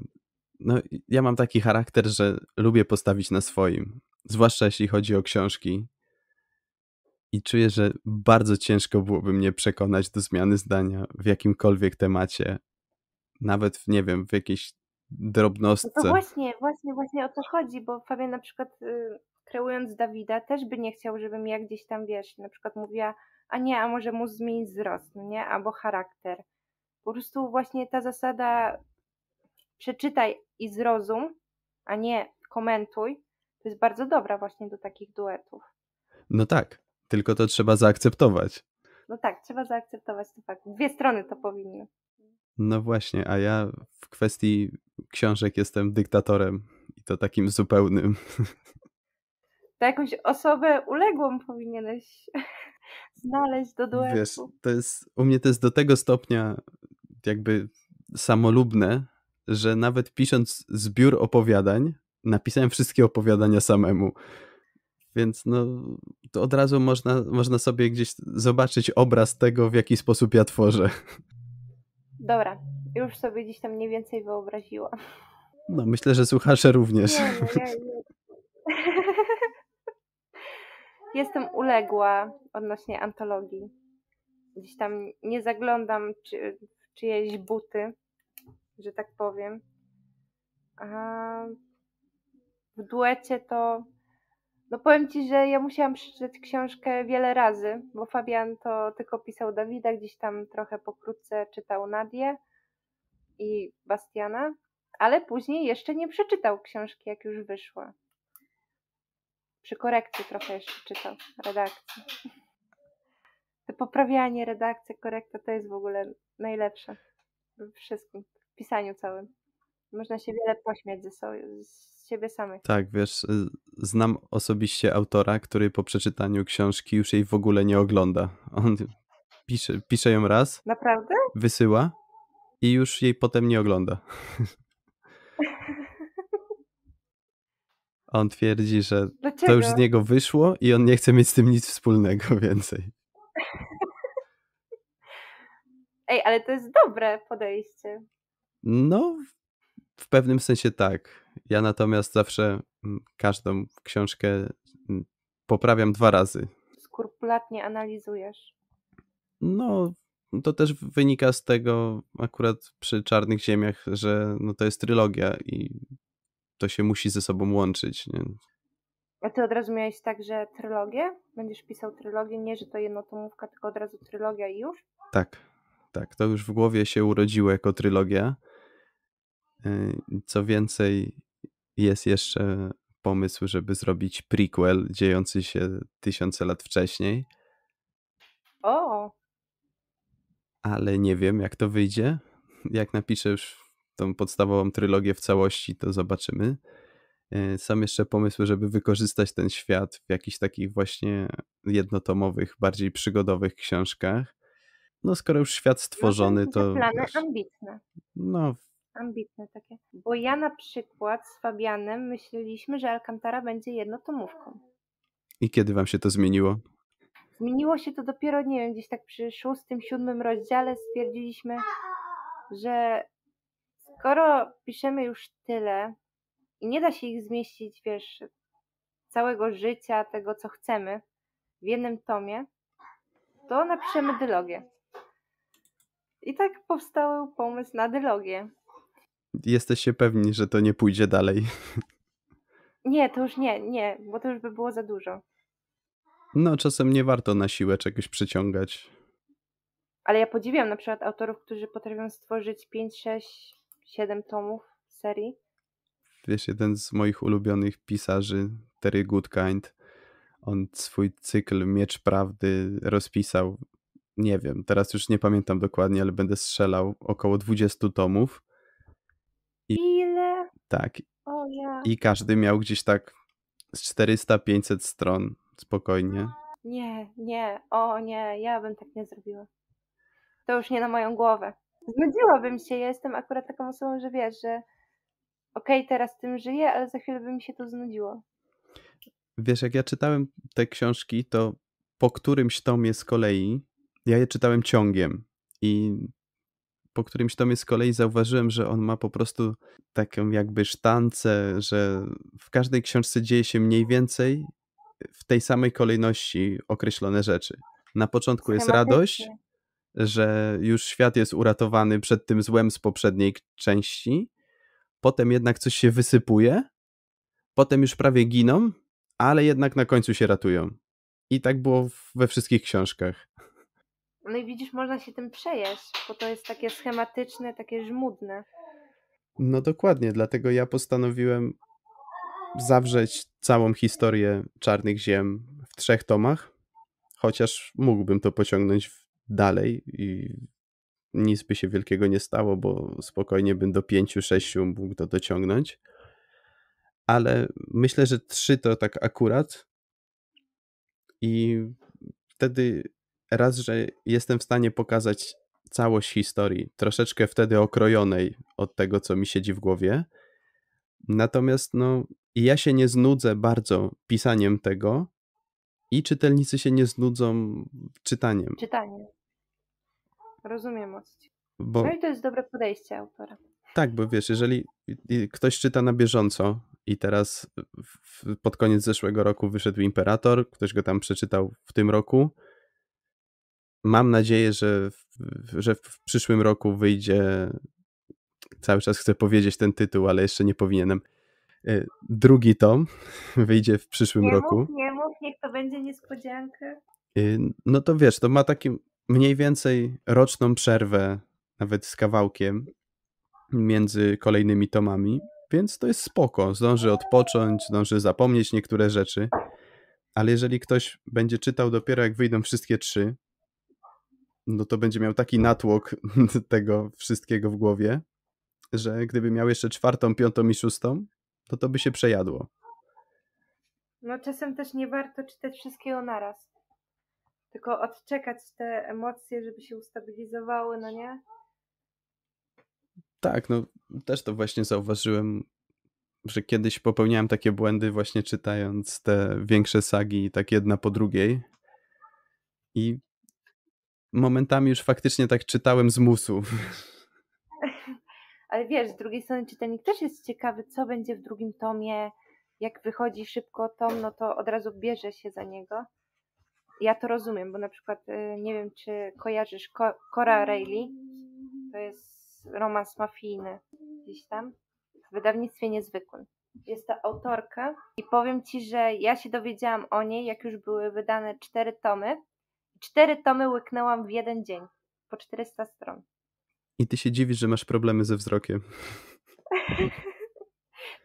no, ja mam taki charakter, że lubię postawić na swoim zwłaszcza jeśli chodzi o książki. I czuję, że bardzo ciężko byłoby mnie przekonać do zmiany zdania w jakimkolwiek temacie. Nawet, w, nie wiem, w jakiejś no drobnostce. No właśnie, właśnie, właśnie o to chodzi, bo Fabian na przykład y, kreując Dawida też by nie chciał, żebym ja gdzieś tam, wiesz, na przykład mówiła, a nie, a może mu zmienić wzrost, no nie? Albo charakter. Po prostu właśnie ta zasada przeczytaj i zrozum, a nie komentuj, jest bardzo dobra właśnie do takich duetów. No tak, tylko to trzeba zaakceptować. No tak, trzeba zaakceptować ten fakt. Dwie strony to powinny. No właśnie, a ja w kwestii książek jestem dyktatorem i to takim zupełnym. To jakąś osobę uległą powinieneś znaleźć do duetu. Wiesz, to jest, u mnie to jest do tego stopnia jakby samolubne, że nawet pisząc zbiór opowiadań, napisałem wszystkie opowiadania samemu. Więc no, to od razu można, można sobie gdzieś zobaczyć obraz tego, w jaki sposób ja tworzę. Dobra, już sobie gdzieś tam mniej więcej wyobraziłam. No, myślę, że słuchacze również. Nie, no, nie. Jestem uległa odnośnie antologii. Gdzieś tam nie zaglądam czy, w czyjeś buty, że tak powiem. A w duecie to no powiem Ci, że ja musiałam przeczytać książkę wiele razy, bo Fabian to tylko pisał Dawida, gdzieś tam trochę pokrótce czytał Nadię i Bastiana, ale później jeszcze nie przeczytał książki, jak już wyszła. Przy korekcji trochę jeszcze czytał redakcji. To poprawianie redakcja, korekta to jest w ogóle najlepsze we wszystkim, w pisaniu całym. Można się wiele pośmiać ze sobą, z siebie samych. Tak, wiesz, y, znam osobiście autora, który po przeczytaniu książki już jej w ogóle nie ogląda. On pisze, pisze ją raz. Naprawdę? Wysyła i już jej potem nie ogląda. On twierdzi, że Dlaczego? to już z niego wyszło i on nie chce mieć z tym nic wspólnego więcej. Ej, ale to jest dobre podejście. No, w pewnym sensie tak. Ja natomiast zawsze mm, każdą książkę mm, poprawiam dwa razy. Skrupulatnie analizujesz. No, to też wynika z tego akurat przy Czarnych Ziemiach, że no to jest trylogia i to się musi ze sobą łączyć. Nie? A ty od razu miałeś tak, że trylogię? Będziesz pisał trylogię? Nie, że to jednotomówka, tylko od razu trylogia i już? Tak, tak. To już w głowie się urodziło jako trylogia. Y, co więcej, jest jeszcze pomysł, żeby zrobić prequel dziejący się tysiące lat wcześniej. O! Ale nie wiem, jak to wyjdzie. Jak napiszę już tą podstawową trylogię w całości, to zobaczymy. Y, Sam jeszcze pomysły, żeby wykorzystać ten świat w jakichś takich właśnie jednotomowych, bardziej przygodowych książkach. No skoro już świat no, stworzony, no, to... Plany wiesz, ambitne. No, ambitne takie. Bo ja na przykład z Fabianem myśleliśmy, że Alcantara będzie jednotomówką. I kiedy wam się to zmieniło? Zmieniło się to dopiero, nie wiem, gdzieś tak przy szóstym, siódmym rozdziale stwierdziliśmy, że skoro piszemy już tyle i nie da się ich zmieścić, wiesz, całego życia, tego co chcemy w jednym tomie, to napiszemy dylogię. I tak powstał pomysł na dylogię jesteście pewni, że to nie pójdzie dalej. Nie, to już nie, nie, bo to już by było za dużo. No, czasem nie warto na siłę czegoś przyciągać. Ale ja podziwiam na przykład autorów, którzy potrafią stworzyć 5, 6, 7 tomów serii. Wiesz, jeden z moich ulubionych pisarzy, Terry Goodkind, on swój cykl Miecz Prawdy rozpisał, nie wiem, teraz już nie pamiętam dokładnie, ale będę strzelał około 20 tomów Ile? Tak. O ja. I każdy miał gdzieś tak z 400-500 stron spokojnie. Nie, nie, o nie, ja bym tak nie zrobiła. To już nie na moją głowę. Znudziłabym się, ja jestem akurat taką osobą, że wiesz, że okej, okay, teraz tym żyję, ale za chwilę by mi się to znudziło. Wiesz, jak ja czytałem te książki, to po którymś tomie z kolei ja je czytałem ciągiem i po którymś tomie z kolei zauważyłem, że on ma po prostu taką jakby sztancę, że w każdej książce dzieje się mniej więcej w tej samej kolejności określone rzeczy. Na początku jest radość, że już świat jest uratowany przed tym złem z poprzedniej części, potem jednak coś się wysypuje, potem już prawie giną, ale jednak na końcu się ratują. I tak było we wszystkich książkach. No i widzisz, można się tym przejeść, bo to jest takie schematyczne, takie żmudne. No dokładnie, dlatego ja postanowiłem zawrzeć całą historię Czarnych Ziem w trzech tomach, chociaż mógłbym to pociągnąć dalej i nic by się wielkiego nie stało, bo spokojnie bym do pięciu, sześciu mógł to dociągnąć. Ale myślę, że trzy to tak akurat i wtedy raz, że jestem w stanie pokazać całość historii, troszeczkę wtedy okrojonej od tego, co mi siedzi w głowie. Natomiast no, ja się nie znudzę bardzo pisaniem tego i czytelnicy się nie znudzą czytaniem. Czytaniem. Rozumiem o bo... No i to jest dobre podejście autora. Tak, bo wiesz, jeżeli ktoś czyta na bieżąco i teraz pod koniec zeszłego roku wyszedł Imperator, ktoś go tam przeczytał w tym roku, Mam nadzieję, że w, że w przyszłym roku wyjdzie. Cały czas chcę powiedzieć ten tytuł, ale jeszcze nie powinienem. E, drugi tom wyjdzie w przyszłym nie roku. Mów, nie mów, niech to będzie niespodzianka. Y, no to wiesz, to ma taki mniej więcej roczną przerwę, nawet z kawałkiem, między kolejnymi tomami, więc to jest spoko. Zdąży odpocząć, zdąży zapomnieć niektóre rzeczy ale jeżeli ktoś będzie czytał dopiero jak wyjdą wszystkie trzy, no to będzie miał taki natłok tego wszystkiego w głowie, że gdyby miał jeszcze czwartą, piątą i szóstą, to to by się przejadło. No czasem też nie warto czytać wszystkiego naraz. Tylko odczekać te emocje, żeby się ustabilizowały, no nie? Tak, no też to właśnie zauważyłem, że kiedyś popełniałem takie błędy właśnie czytając te większe sagi tak jedna po drugiej. I momentami już faktycznie tak czytałem z musu. Ale wiesz, z drugiej strony czytelnik też jest ciekawy, co będzie w drugim tomie. Jak wychodzi szybko tom, no to od razu bierze się za niego. Ja to rozumiem, bo na przykład y, nie wiem, czy kojarzysz Cora Reilly. To jest romans mafijny gdzieś tam w wydawnictwie niezwykłym. Jest to autorka i powiem ci, że ja się dowiedziałam o niej, jak już były wydane cztery tomy Cztery tomy łyknęłam w jeden dzień, po 400 stron. I ty się dziwisz, że masz problemy ze wzrokiem.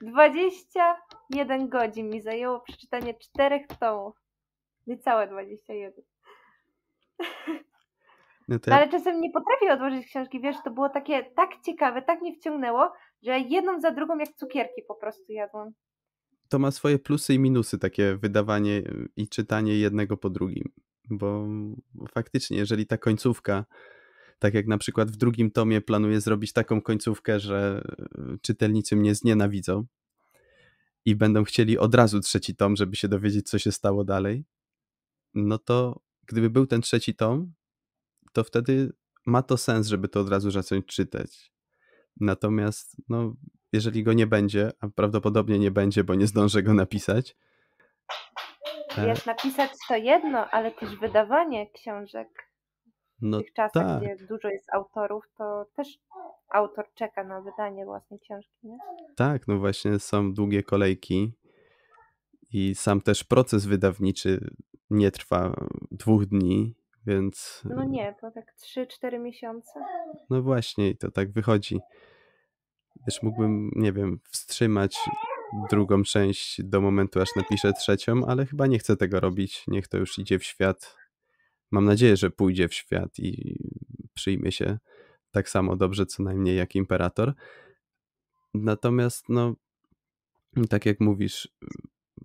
21 godzin mi zajęło przeczytanie czterech tomów. Niecałe 21. No Ale czasem nie potrafię odłożyć książki, wiesz, to było takie tak ciekawe, tak mnie wciągnęło, że jedną za drugą jak cukierki po prostu jadłam. To ma swoje plusy i minusy, takie wydawanie i czytanie jednego po drugim. Bo faktycznie, jeżeli ta końcówka, tak jak na przykład w drugim tomie planuję zrobić taką końcówkę, że e, czytelnicy mnie znienawidzą i będą chcieli od razu trzeci tom, żeby się dowiedzieć, co się stało dalej, no to gdyby był ten trzeci tom, to wtedy ma to sens, żeby to od razu zacząć czytać. Natomiast, no, jeżeli go nie będzie, a prawdopodobnie nie będzie, bo nie zdążę go napisać, Wiesz, tak. napisać to jedno, ale też wydawanie książek no w tych czasach, tak. gdzie dużo jest autorów, to też autor czeka na wydanie własnej książki, nie? Tak, no właśnie są długie kolejki i sam też proces wydawniczy nie trwa dwóch dni, więc... No nie, to tak 3-4 miesiące. No właśnie, to tak wychodzi. Też mógłbym, nie wiem, wstrzymać drugą część do momentu, aż napiszę trzecią, ale chyba nie chcę tego robić. Niech to już idzie w świat. Mam nadzieję, że pójdzie w świat i przyjmie się tak samo dobrze, co najmniej jak imperator. Natomiast, no, tak jak mówisz,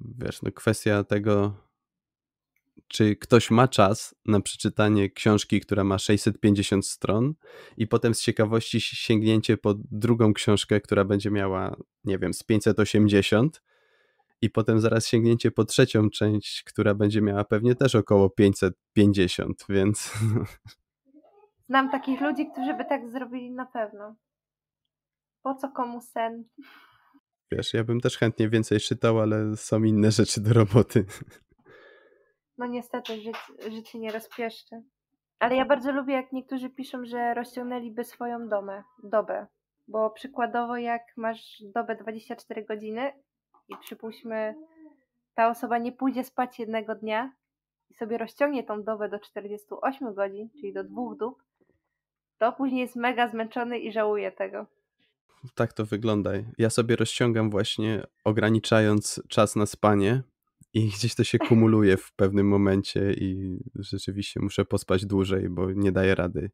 wiesz, no, kwestia tego, czy ktoś ma czas na przeczytanie książki, która ma 650 stron, i potem z ciekawości sięgnięcie po drugą książkę, która będzie miała, nie wiem, z 580, i potem zaraz sięgnięcie po trzecią część, która będzie miała pewnie też około 550, więc. Znam takich ludzi, którzy by tak zrobili na pewno. Po co komu sen? Wiesz, ja bym też chętnie więcej czytał, ale są inne rzeczy do roboty. No niestety, życie, życie nie rozpieszczy. Ale ja bardzo lubię, jak niektórzy piszą, że rozciągnęliby swoją domę, dobę. Bo przykładowo, jak masz dobę 24 godziny i przypuśćmy, ta osoba nie pójdzie spać jednego dnia i sobie rozciągnie tą dobę do 48 godzin, czyli do dwóch dób, to później jest mega zmęczony i żałuje tego. Tak to wygląda. Ja sobie rozciągam właśnie, ograniczając czas na spanie, i gdzieś to się kumuluje w pewnym momencie i rzeczywiście muszę pospać dłużej, bo nie daję rady.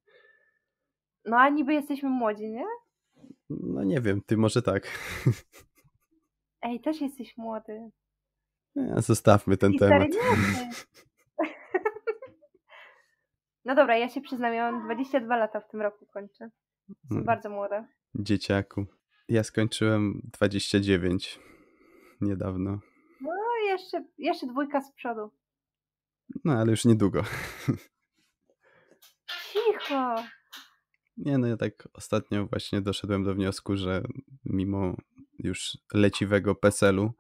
No a niby jesteśmy młodzi, nie? No nie wiem, ty może tak. Ej, też jesteś młody. Ja, e, zostawmy ten I temat. No dobra, ja się przyznam, ja mam 22 lata w tym roku kończę. Jestem hmm. bardzo młoda. Dzieciaku. Ja skończyłem 29 niedawno jeszcze, jeszcze dwójka z przodu. No, ale już niedługo. Cicho! Nie, no ja tak ostatnio właśnie doszedłem do wniosku, że mimo już leciwego peselu,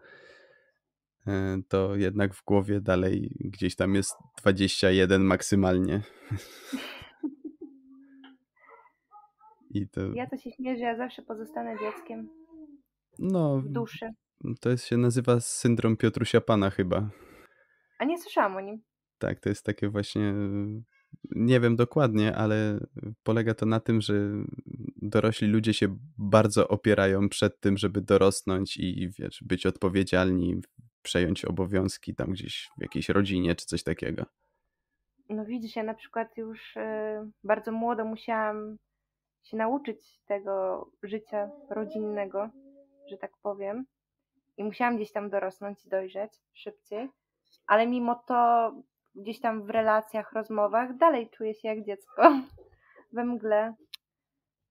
e, to jednak w głowie dalej gdzieś tam jest 21 maksymalnie. I to... Ja to się śmieję, że ja zawsze pozostanę dzieckiem. No. W duszy. To jest, się nazywa syndrom Piotrusia Pana chyba. A nie słyszałam o nim. Tak, to jest takie właśnie nie wiem dokładnie, ale polega to na tym, że dorośli ludzie się bardzo opierają przed tym, żeby dorosnąć i wiesz, być odpowiedzialni, przejąć obowiązki tam gdzieś w jakiejś rodzinie czy coś takiego. No widzisz, ja na przykład już e, bardzo młodo musiałam się nauczyć tego życia rodzinnego, że tak powiem i musiałam gdzieś tam dorosnąć i dojrzeć szybciej, ale mimo to gdzieś tam w relacjach, rozmowach dalej czuję się jak dziecko we mgle.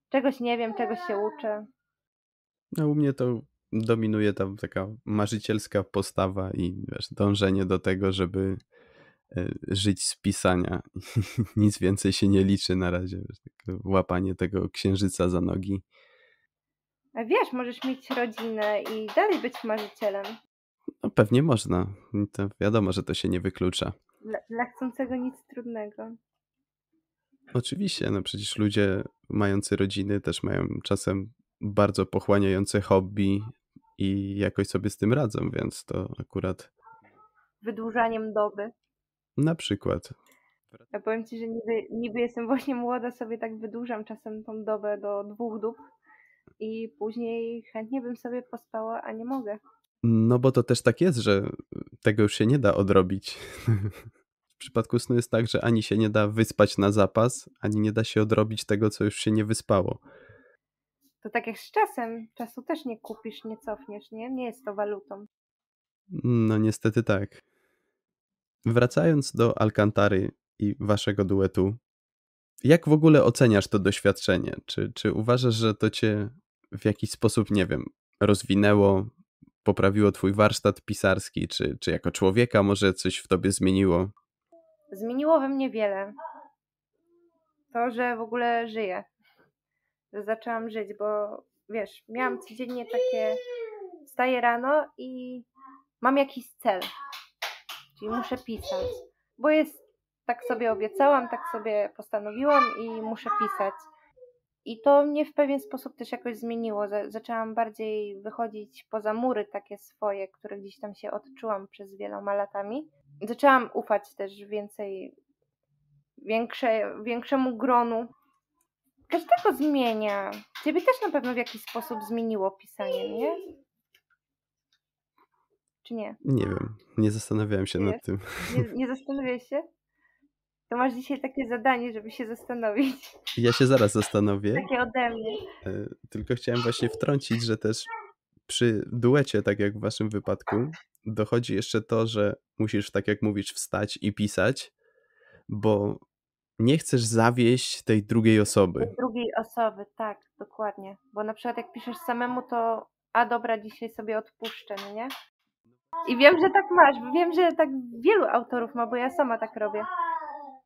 Czegoś nie wiem, czegoś się uczę. No u mnie to dominuje ta taka marzycielska postawa i wiesz, dążenie do tego, żeby e, żyć z pisania. Nic więcej się nie liczy na razie. Wiesz, łapanie tego księżyca za nogi Wiesz, możesz mieć rodzinę i dalej być marzycielem. No pewnie można. To wiadomo, że to się nie wyklucza. Dla, dla chcącego nic trudnego. Oczywiście, no przecież ludzie mający rodziny też mają czasem bardzo pochłaniające hobby i jakoś sobie z tym radzą, więc to akurat. Wydłużaniem doby. Na przykład. Ja powiem ci, że niby, niby jestem właśnie młoda, sobie tak wydłużam czasem tą dobę do dwóch dób i później chętnie bym sobie pospała, a nie mogę. No bo to też tak jest, że tego już się nie da odrobić. w przypadku snu jest tak, że ani się nie da wyspać na zapas, ani nie da się odrobić tego, co już się nie wyspało. To tak jak z czasem, czasu też nie kupisz, nie cofniesz, nie? Nie jest to walutą. No niestety tak. Wracając do Alcantary i waszego duetu, jak w ogóle oceniasz to doświadczenie? Czy, czy uważasz, że to cię w jakiś sposób, nie wiem, rozwinęło, poprawiło twój warsztat pisarski, czy, czy jako człowieka może coś w tobie zmieniło? Zmieniło we mnie wiele. To, że w ogóle żyję. Że zaczęłam żyć, bo wiesz, miałam codziennie takie. Wstaję rano i mam jakiś cel. Czyli muszę pisać. Bo jest tak sobie obiecałam, tak sobie postanowiłam i muszę pisać. I to mnie w pewien sposób też jakoś zmieniło. Zaczęłam bardziej wychodzić poza mury takie swoje, które gdzieś tam się odczułam przez wieloma latami. Zaczęłam ufać też więcej, większe, większemu gronu. Każdego zmienia. Ciebie też na pewno w jakiś sposób zmieniło pisanie, nie? Czy nie? Nie wiem. Nie zastanawiałem się Wiesz? nad tym. Nie, nie zastanawiałeś się? To masz dzisiaj takie zadanie, żeby się zastanowić. Ja się zaraz zastanowię. Takie ode mnie. E, tylko chciałem właśnie wtrącić, że też przy duecie, tak jak w waszym wypadku, dochodzi jeszcze to, że musisz, tak jak mówisz, wstać i pisać, bo nie chcesz zawieść tej drugiej osoby. Tej drugiej osoby, tak, dokładnie. Bo na przykład jak piszesz samemu, to a dobra, dzisiaj sobie odpuszczę, no nie? I wiem, że tak masz, wiem, że tak wielu autorów ma, bo ja sama tak robię.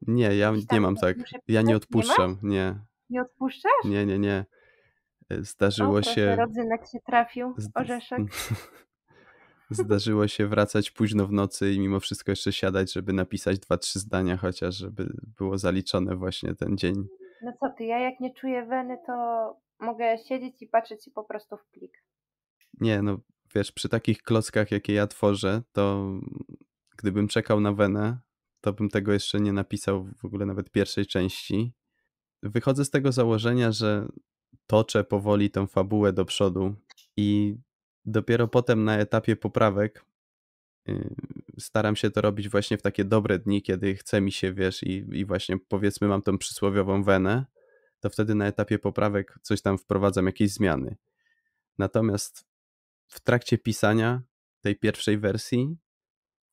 Nie, ja nie mam tak. Ja nie odpuszczam, nie. Nie, nie odpuszczasz? Nie, nie, nie. E, zdarzyło o, się. Rodzynek się trafił, orzeszek. Zdarzyło się wracać późno w nocy i mimo wszystko jeszcze siadać, żeby napisać dwa, trzy zdania, chociaż żeby było zaliczone właśnie ten dzień. No co ty, ja jak nie czuję weny, to mogę siedzieć i patrzeć po prostu w plik. Nie, no wiesz, przy takich klockach, jakie ja tworzę, to gdybym czekał na wenę, to bym tego jeszcze nie napisał w ogóle nawet pierwszej części. Wychodzę z tego założenia, że toczę powoli tą fabułę do przodu i dopiero potem na etapie poprawek y, staram się to robić właśnie w takie dobre dni, kiedy chce mi się, wiesz, i, i właśnie powiedzmy mam tą przysłowiową wenę, to wtedy na etapie poprawek coś tam wprowadzam, jakieś zmiany. Natomiast w trakcie pisania tej pierwszej wersji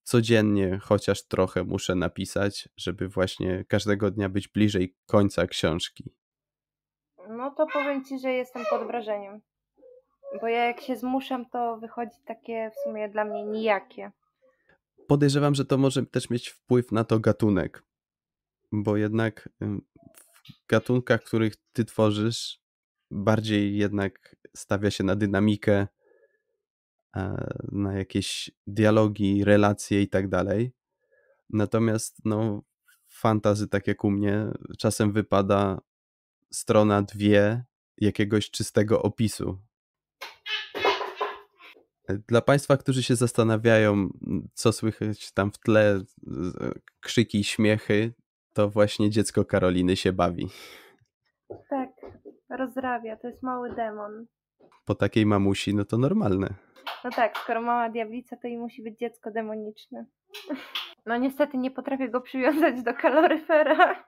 codziennie chociaż trochę muszę napisać, żeby właśnie każdego dnia być bliżej końca książki. No to powiem ci, że jestem pod wrażeniem. Bo ja jak się zmuszam, to wychodzi takie w sumie dla mnie nijakie. Podejrzewam, że to może też mieć wpływ na to gatunek. Bo jednak w gatunkach, których ty tworzysz, bardziej jednak stawia się na dynamikę, E, na jakieś dialogi, relacje i tak dalej. Natomiast no, fantazy, tak jak u mnie, czasem wypada strona dwie jakiegoś czystego opisu. E, dla Państwa, którzy się zastanawiają, co słychać tam w tle, krzyki, śmiechy, to właśnie dziecko Karoliny się bawi. Tak, rozrabia, to jest mały demon. Po takiej mamusi, no to normalne. No tak, skoro mała diablica, to i musi być dziecko demoniczne. No niestety nie potrafię go przywiązać do kaloryfera.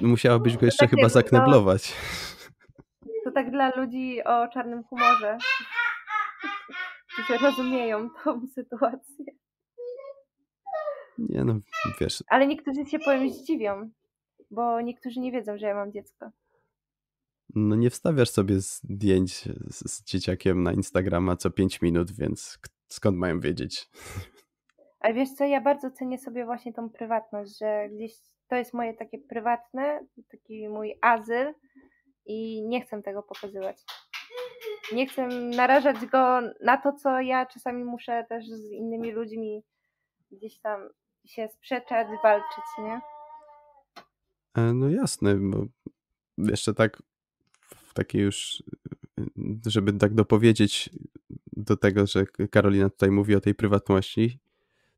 No musiałabyś go jeszcze tak chyba no. zakneblować. To, to tak dla ludzi o czarnym humorze, którzy rozumieją tą sytuację. Nie no, wiesz. Ale niektórzy się powiem zdziwią, bo niektórzy nie wiedzą, że ja mam dziecko no nie wstawiasz sobie zdjęć z, z dzieciakiem na Instagrama co 5 minut, więc skąd mają wiedzieć? Ale wiesz co, ja bardzo cenię sobie właśnie tą prywatność, że gdzieś to jest moje takie prywatne, taki mój azyl i nie chcę tego pokazywać. Nie chcę narażać go na to, co ja czasami muszę też z innymi ludźmi gdzieś tam się sprzeczać, walczyć, nie? E, no jasne, bo jeszcze tak takie już, żeby tak dopowiedzieć do tego, że Karolina tutaj mówi o tej prywatności,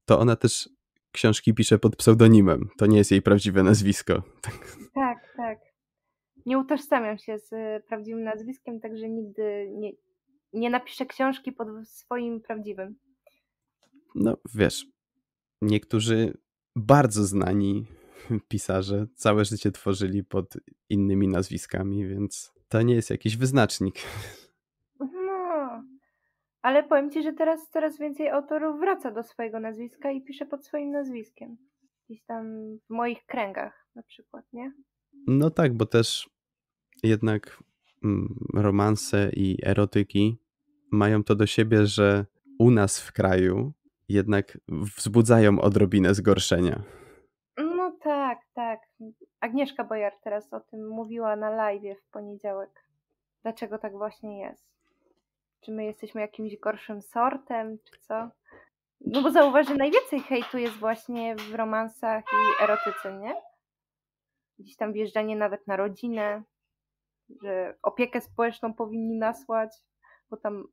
to ona też książki pisze pod pseudonimem. To nie jest jej prawdziwe nazwisko. Tak. tak, tak. Nie utożsamiam się z e, prawdziwym nazwiskiem, także nigdy nie, nie napiszę książki pod swoim prawdziwym. No wiesz, niektórzy bardzo znani pisarze całe życie tworzyli pod innymi nazwiskami, więc to nie jest jakiś wyznacznik. No, ale powiem ci, że teraz coraz więcej autorów wraca do swojego nazwiska i pisze pod swoim nazwiskiem. Gdzieś tam w moich kręgach na przykład, nie? No tak, bo też jednak mm, romanse i erotyki mają to do siebie, że u nas w kraju jednak wzbudzają odrobinę zgorszenia. No tak, tak. Agnieszka Bojar teraz o tym mówiła na live w poniedziałek. Dlaczego tak właśnie jest? Czy my jesteśmy jakimś gorszym sortem, czy co? No bo zauważę, że najwięcej hejtu jest właśnie w romansach i erotyce, nie? Gdzieś tam wjeżdżanie nawet na rodzinę, że opiekę społeczną powinni nasłać, bo tam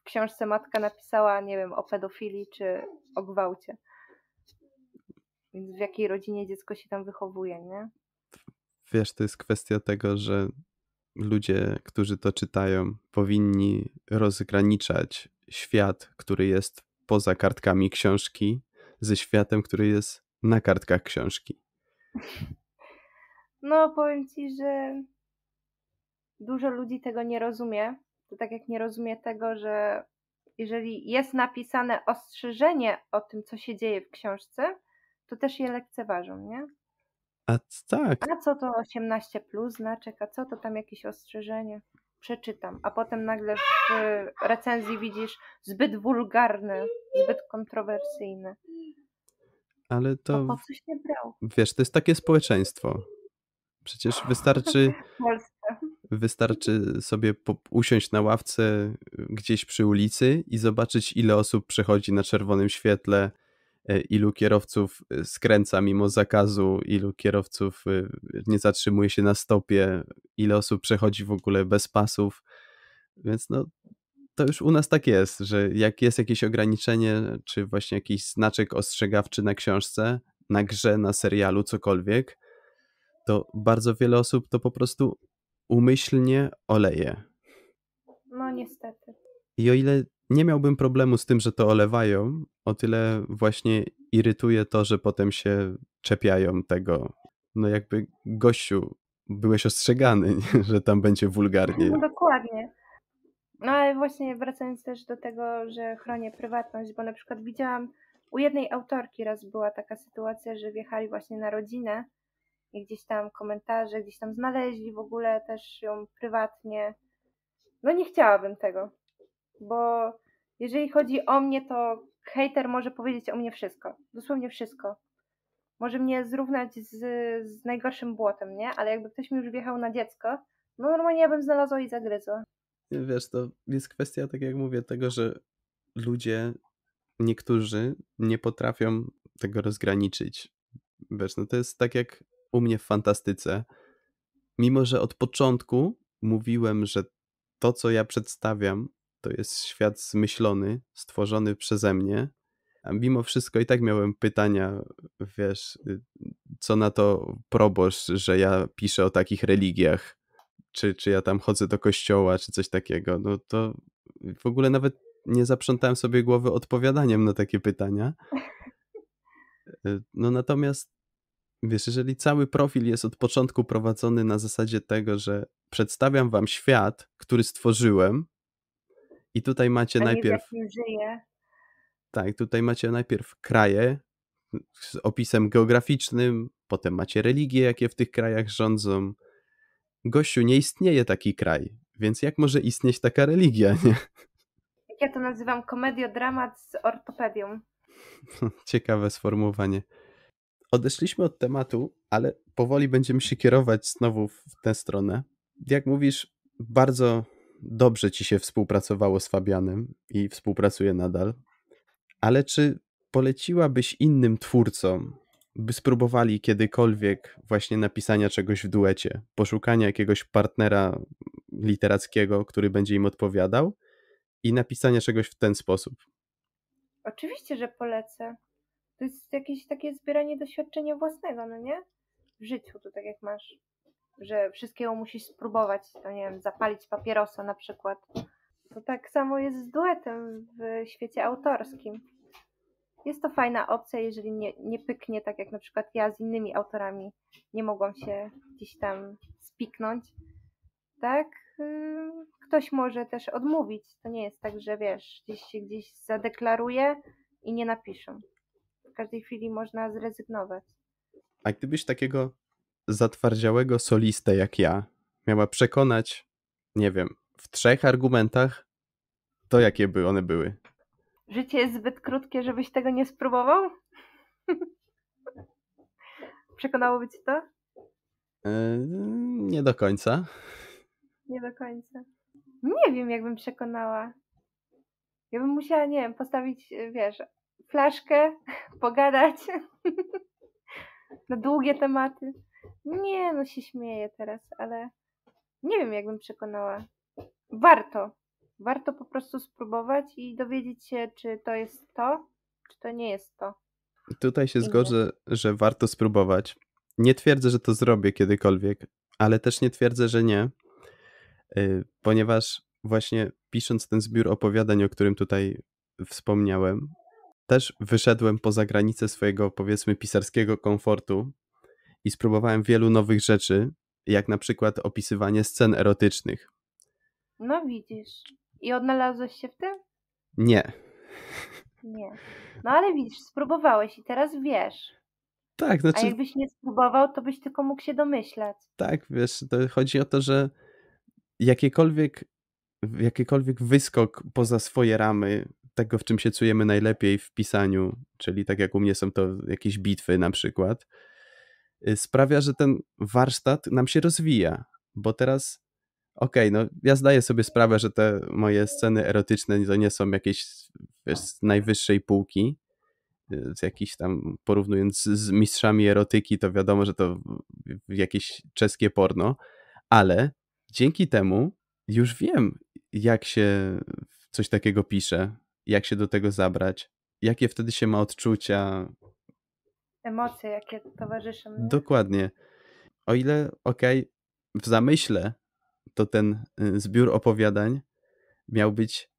w książce matka napisała, nie wiem, o pedofilii czy o gwałcie. Więc w jakiej rodzinie dziecko się tam wychowuje, nie? Wiesz, to jest kwestia tego, że ludzie, którzy to czytają, powinni rozgraniczać świat, który jest poza kartkami książki, ze światem, który jest na kartkach książki. No, powiem ci, że dużo ludzi tego nie rozumie. To tak jak nie rozumie tego, że jeżeli jest napisane ostrzeżenie o tym, co się dzieje w książce, to też je lekceważą, nie? A tak. A co to 18 plus znaczek, a co to tam jakieś ostrzeżenie? Przeczytam, a potem nagle w recenzji widzisz zbyt wulgarny, zbyt kontrowersyjny. Ale to. A po coś nie brał. Wiesz, to jest takie społeczeństwo. Przecież wystarczy. wystarczy sobie po, usiąść na ławce y, gdzieś przy ulicy i zobaczyć, ile osób przechodzi na czerwonym świetle E, ilu kierowców e, skręca mimo zakazu, ilu kierowców e, nie zatrzymuje się na stopie, ile osób przechodzi w ogóle bez pasów. Więc no, to już u nas tak jest, że jak jest jakieś ograniczenie, czy właśnie jakiś znaczek ostrzegawczy na książce, na grze, na serialu, cokolwiek, to bardzo wiele osób to po prostu umyślnie oleje. No niestety. I o ile nie miałbym problemu z tym, że to olewają, o tyle właśnie irytuje to, że potem się czepiają tego. No jakby gościu, byłeś ostrzegany, nie? że tam będzie wulgarnie. No dokładnie. No ale właśnie wracając też do tego, że chronię prywatność, bo na przykład widziałam u jednej autorki raz była taka sytuacja, że wjechali właśnie na rodzinę i gdzieś tam komentarze, gdzieś tam znaleźli w ogóle też ją prywatnie. No nie chciałabym tego, bo jeżeli chodzi o mnie, to hater może powiedzieć o mnie wszystko. Dosłownie wszystko. Może mnie zrównać z, z najgorszym błotem, nie? Ale jakby ktoś mi już wjechał na dziecko, no normalnie ja bym znalazła i zagryzła. Wiesz, to jest kwestia, tak jak mówię, tego, że ludzie, niektórzy nie potrafią tego rozgraniczyć. Wiesz, no to jest tak jak u mnie w fantastyce. Mimo, że od początku mówiłem, że to, co ja przedstawiam, to jest świat zmyślony, stworzony przeze mnie. A mimo wszystko i tak miałem pytania, wiesz, y, co na to proboszcz, że ja piszę o takich religiach, czy, czy ja tam chodzę do kościoła, czy coś takiego. No to w ogóle nawet nie zaprzątałem sobie głowy odpowiadaniem na takie pytania. Y, no natomiast, wiesz, jeżeli cały profil jest od początku prowadzony na zasadzie tego, że przedstawiam wam świat, który stworzyłem, i tutaj macie A najpierw. Żyje. Tak, tutaj macie najpierw kraje z opisem geograficznym, potem macie religie, jakie w tych krajach rządzą. Gościu, nie istnieje taki kraj, więc jak może istnieć taka religia, nie? Jak ja to nazywam? Komediodramat z ortopedią. Ciekawe sformułowanie. Odeszliśmy od tematu, ale powoli będziemy się kierować znowu w tę stronę. Jak mówisz, bardzo dobrze ci się współpracowało z Fabianem i współpracuje nadal, ale czy poleciłabyś innym twórcom, by spróbowali kiedykolwiek właśnie napisania czegoś w duecie, poszukania jakiegoś partnera literackiego, który będzie im odpowiadał i napisania czegoś w ten sposób? Oczywiście, że polecę. To jest jakieś takie zbieranie doświadczenia własnego, no nie? W życiu, to tak jak masz że wszystkiego musisz spróbować, to nie wiem, zapalić papierosa na przykład. To tak samo jest z duetem w świecie autorskim. Jest to fajna opcja, jeżeli nie, nie pyknie, tak jak na przykład ja z innymi autorami nie mogłam się gdzieś tam spiknąć. Tak? Y, ktoś może też odmówić. To nie jest tak, że wiesz, gdzieś się gdzieś zadeklaruje i nie napiszą. W każdej chwili można zrezygnować. A gdybyś takiego zatwardziałego solistę jak ja miała przekonać, nie wiem, w trzech argumentach, to jakie by one były? Życie jest zbyt krótkie, żebyś tego nie spróbował? Przekonało cię to? Yy, nie do końca. Nie do końca. Nie wiem, jakbym przekonała. Ja bym musiała, nie wiem, postawić, e, wiesz, flaszkę, pogadać na długie tematy. Nie, no się śmieję teraz, ale nie wiem, jakbym przekonała. Warto. Warto po prostu spróbować i dowiedzieć się, czy to jest to, czy to nie jest to. Tutaj się zgodzę, że warto spróbować. Nie twierdzę, że to zrobię kiedykolwiek, ale też nie twierdzę, że nie, y, ponieważ właśnie pisząc ten zbiór opowiadań, o którym tutaj wspomniałem, też wyszedłem poza granice swojego, powiedzmy, pisarskiego komfortu i spróbowałem wielu nowych rzeczy, jak na przykład opisywanie scen erotycznych. No widzisz. I odnalazłeś się w tym? Nie. Nie. No ale widzisz, spróbowałeś i teraz wiesz. Tak, znaczy... A jakbyś nie spróbował, to byś tylko mógł się domyślać. Tak, wiesz, to chodzi o to, że jakiekolwiek, jakiekolwiek wyskok poza swoje ramy, tego w czym się czujemy najlepiej w pisaniu, czyli tak jak u mnie są to jakieś bitwy na przykład, Y, sprawia, że ten warsztat nam się rozwija, bo teraz okej, okay, no ja zdaję sobie sprawę, że te moje sceny erotyczne to nie są jakieś wiesz, z najwyższej półki, y, z jakichś tam, porównując z mistrzami erotyki, to wiadomo, że to jakieś czeskie porno, ale dzięki temu już wiem, jak się coś takiego pisze, jak się do tego zabrać, jakie wtedy się ma odczucia, emocje, jakie towarzyszą. Nie? Dokładnie. O ile, okej, okay, w zamyśle to ten y, zbiór opowiadań miał być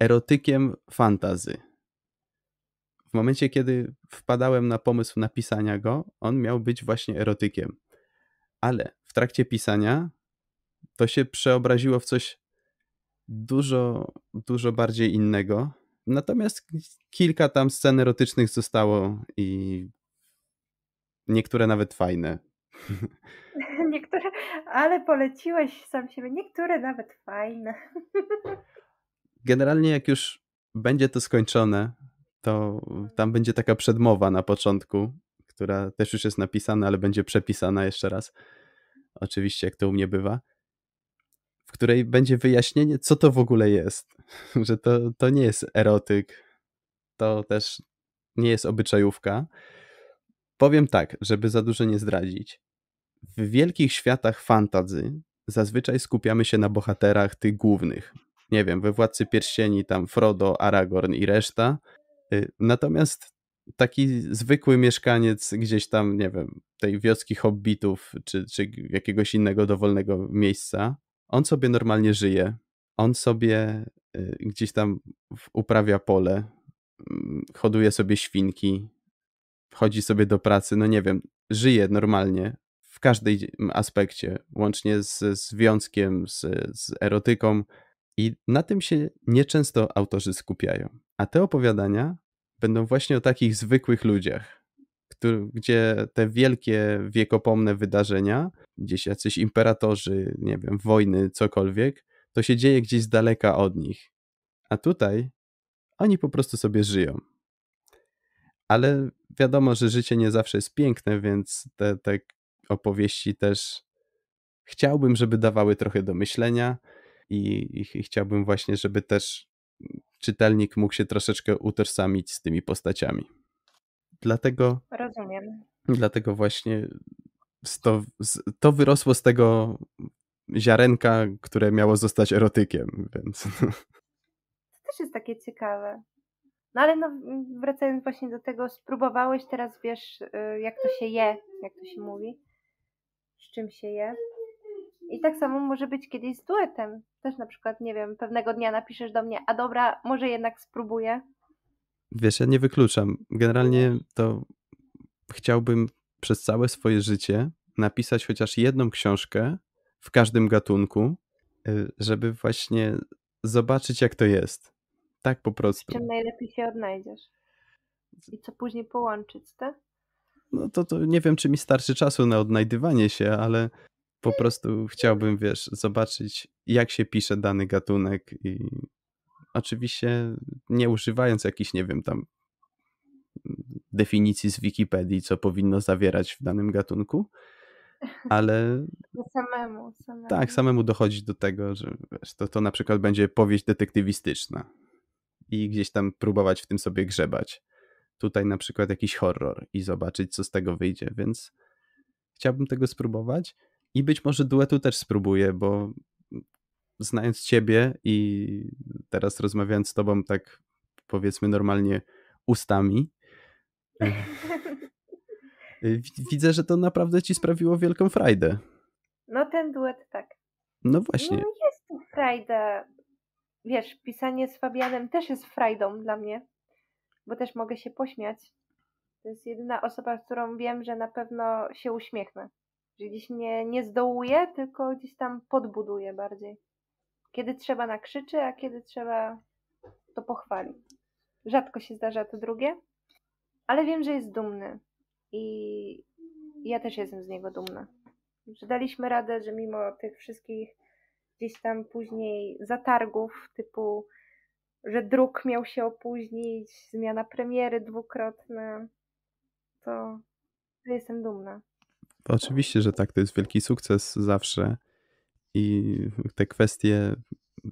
erotykiem fantazy. W momencie, kiedy wpadałem na pomysł napisania go, on miał być właśnie erotykiem. Ale w trakcie pisania to się przeobraziło w coś dużo, dużo bardziej innego. Natomiast kilka tam scen erotycznych zostało i Niektóre nawet fajne. Niektóre, ale poleciłeś sam siebie. Niektóre nawet fajne. Generalnie, jak już będzie to skończone, to mhm. tam będzie taka przedmowa na początku, która też już jest napisana, ale będzie przepisana jeszcze raz. Oczywiście, jak to u mnie bywa. W której będzie wyjaśnienie, co to w ogóle jest. Że to, to nie jest erotyk, to też nie jest obyczajówka, Powiem tak, żeby za dużo nie zdradzić. W wielkich światach fantazy zazwyczaj skupiamy się na bohaterach tych głównych. Nie wiem, we Władcy Pierścieni tam Frodo, Aragorn i reszta. Y, natomiast taki zwykły mieszkaniec gdzieś tam, nie wiem, tej wioski hobbitów czy, czy jakiegoś innego dowolnego miejsca, on sobie normalnie żyje. On sobie y, gdzieś tam uprawia pole, mm, hoduje sobie świnki, wchodzi sobie do pracy, no nie wiem, żyje normalnie w każdym aspekcie, łącznie z związkiem, z, z erotyką i na tym się nieczęsto autorzy skupiają. A te opowiadania będą właśnie o takich zwykłych ludziach, który, gdzie te wielkie, wiekopomne wydarzenia, gdzieś jacyś imperatorzy, nie wiem, wojny, cokolwiek, to się dzieje gdzieś z daleka od nich. A tutaj oni po prostu sobie żyją ale wiadomo, że życie nie zawsze jest piękne, więc te, te opowieści też chciałbym, żeby dawały trochę do myślenia i, i, chciałbym właśnie, żeby też czytelnik mógł się troszeczkę utożsamić z tymi postaciami. Dlatego. Rozumiem. Dlatego właśnie to, to wyrosło z tego ziarenka, które miało zostać erotykiem, więc. To też jest takie ciekawe. No ale no, wracając właśnie do tego, spróbowałeś, teraz wiesz, y, jak to się je, jak to się mówi, z czym się je. I tak samo może być kiedyś z duetem. Też na przykład, nie wiem, pewnego dnia napiszesz do mnie, a dobra, może jednak spróbuję. Wiesz, ja nie wykluczam. Generalnie to chciałbym przez całe swoje życie napisać chociaż jedną książkę w każdym gatunku, y, żeby właśnie zobaczyć, jak to jest. Tak po prostu. czym najlepiej się odnajdziesz. I co później połączyć, tak? No to, to nie wiem, czy mi starczy czasu na odnajdywanie się, ale po prostu chciałbym, wiesz, zobaczyć, jak się pisze dany gatunek i oczywiście nie używając jakichś, nie wiem, tam mm, definicji z Wikipedii, co powinno zawierać w danym gatunku, ale. Samemu, samemu. Tak, samemu dochodzić do tego, że wiesz, to, to na przykład będzie powieść detektywistyczna i gdzieś tam próbować w tym sobie grzebać. Tutaj na przykład jakiś horror i zobaczyć, co z tego wyjdzie, więc chciałbym tego spróbować i być może duetu też spróbuję, bo znając ciebie i teraz rozmawiając z tobą tak powiedzmy normalnie ustami, widzę, że to naprawdę ci sprawiło wielką frajdę. No ten duet tak. No właśnie. No jest tu frajda wiesz, pisanie z Fabianem też jest frajdą dla mnie, bo też mogę się pośmiać. To jest jedyna osoba, z którą wiem, że na pewno się uśmiechnę. Że gdzieś mnie nie zdołuje, tylko gdzieś tam podbuduje bardziej. Kiedy trzeba nakrzyczy, a kiedy trzeba to pochwali. Rzadko się zdarza to drugie, ale wiem, że jest dumny i ja też jestem z niego dumna. Że daliśmy radę, że mimo tych wszystkich gdzieś tam później zatargów typu, że druk miał się opóźnić, zmiana premiery dwukrotna, to, jestem dumna. To oczywiście, że tak, to jest wielki sukces zawsze i te kwestie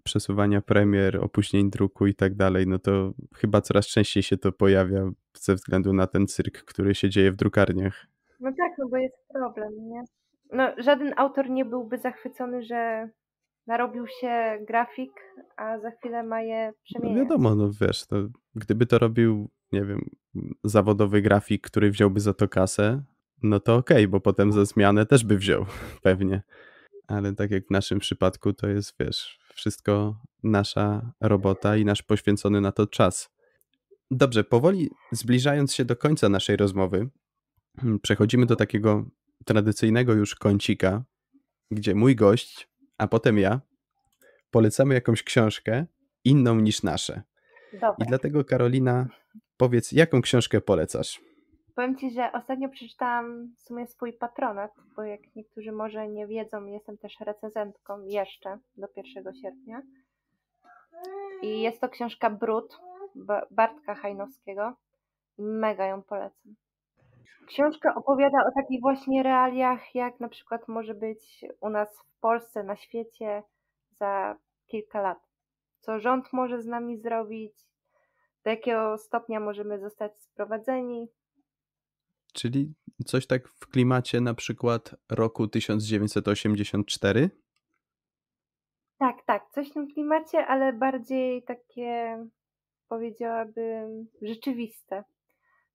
przesuwania premier, opóźnień druku i tak dalej, no to chyba coraz częściej się to pojawia ze względu na ten cyrk, który się dzieje w drukarniach. No tak, no bo jest problem, nie? No, żaden autor nie byłby zachwycony, że narobił się grafik, a za chwilę ma je no przemieniać. No wiadomo, no wiesz, to, gdyby to robił, nie wiem, zawodowy grafik, który wziąłby za to kasę, no to okej, okay, bo potem za zmianę też by wziął, pewnie. Ale tak jak w naszym przypadku, to jest, wiesz, wszystko nasza robota i nasz poświęcony na to czas. Dobrze, powoli zbliżając się do końca naszej rozmowy, przechodzimy do takiego tradycyjnego już kącika, gdzie mój gość a potem ja, polecamy jakąś książkę inną niż nasze. Dobra. I dlatego Karolina, powiedz, jaką książkę polecasz? Powiem Ci, że ostatnio przeczytałam w sumie swój patronat, bo jak niektórzy może nie wiedzą, jestem też recenzentką jeszcze do 1 sierpnia. I jest to książka Brud Bartka Hajnowskiego. Mega ją polecam. Książka opowiada o takich właśnie realiach, jak na przykład może być u nas w Polsce, na świecie za kilka lat. Co rząd może z nami zrobić, do jakiego stopnia możemy zostać sprowadzeni. Czyli coś tak w klimacie na przykład roku 1984? Tak, tak, coś w tym klimacie, ale bardziej takie powiedziałabym rzeczywiste.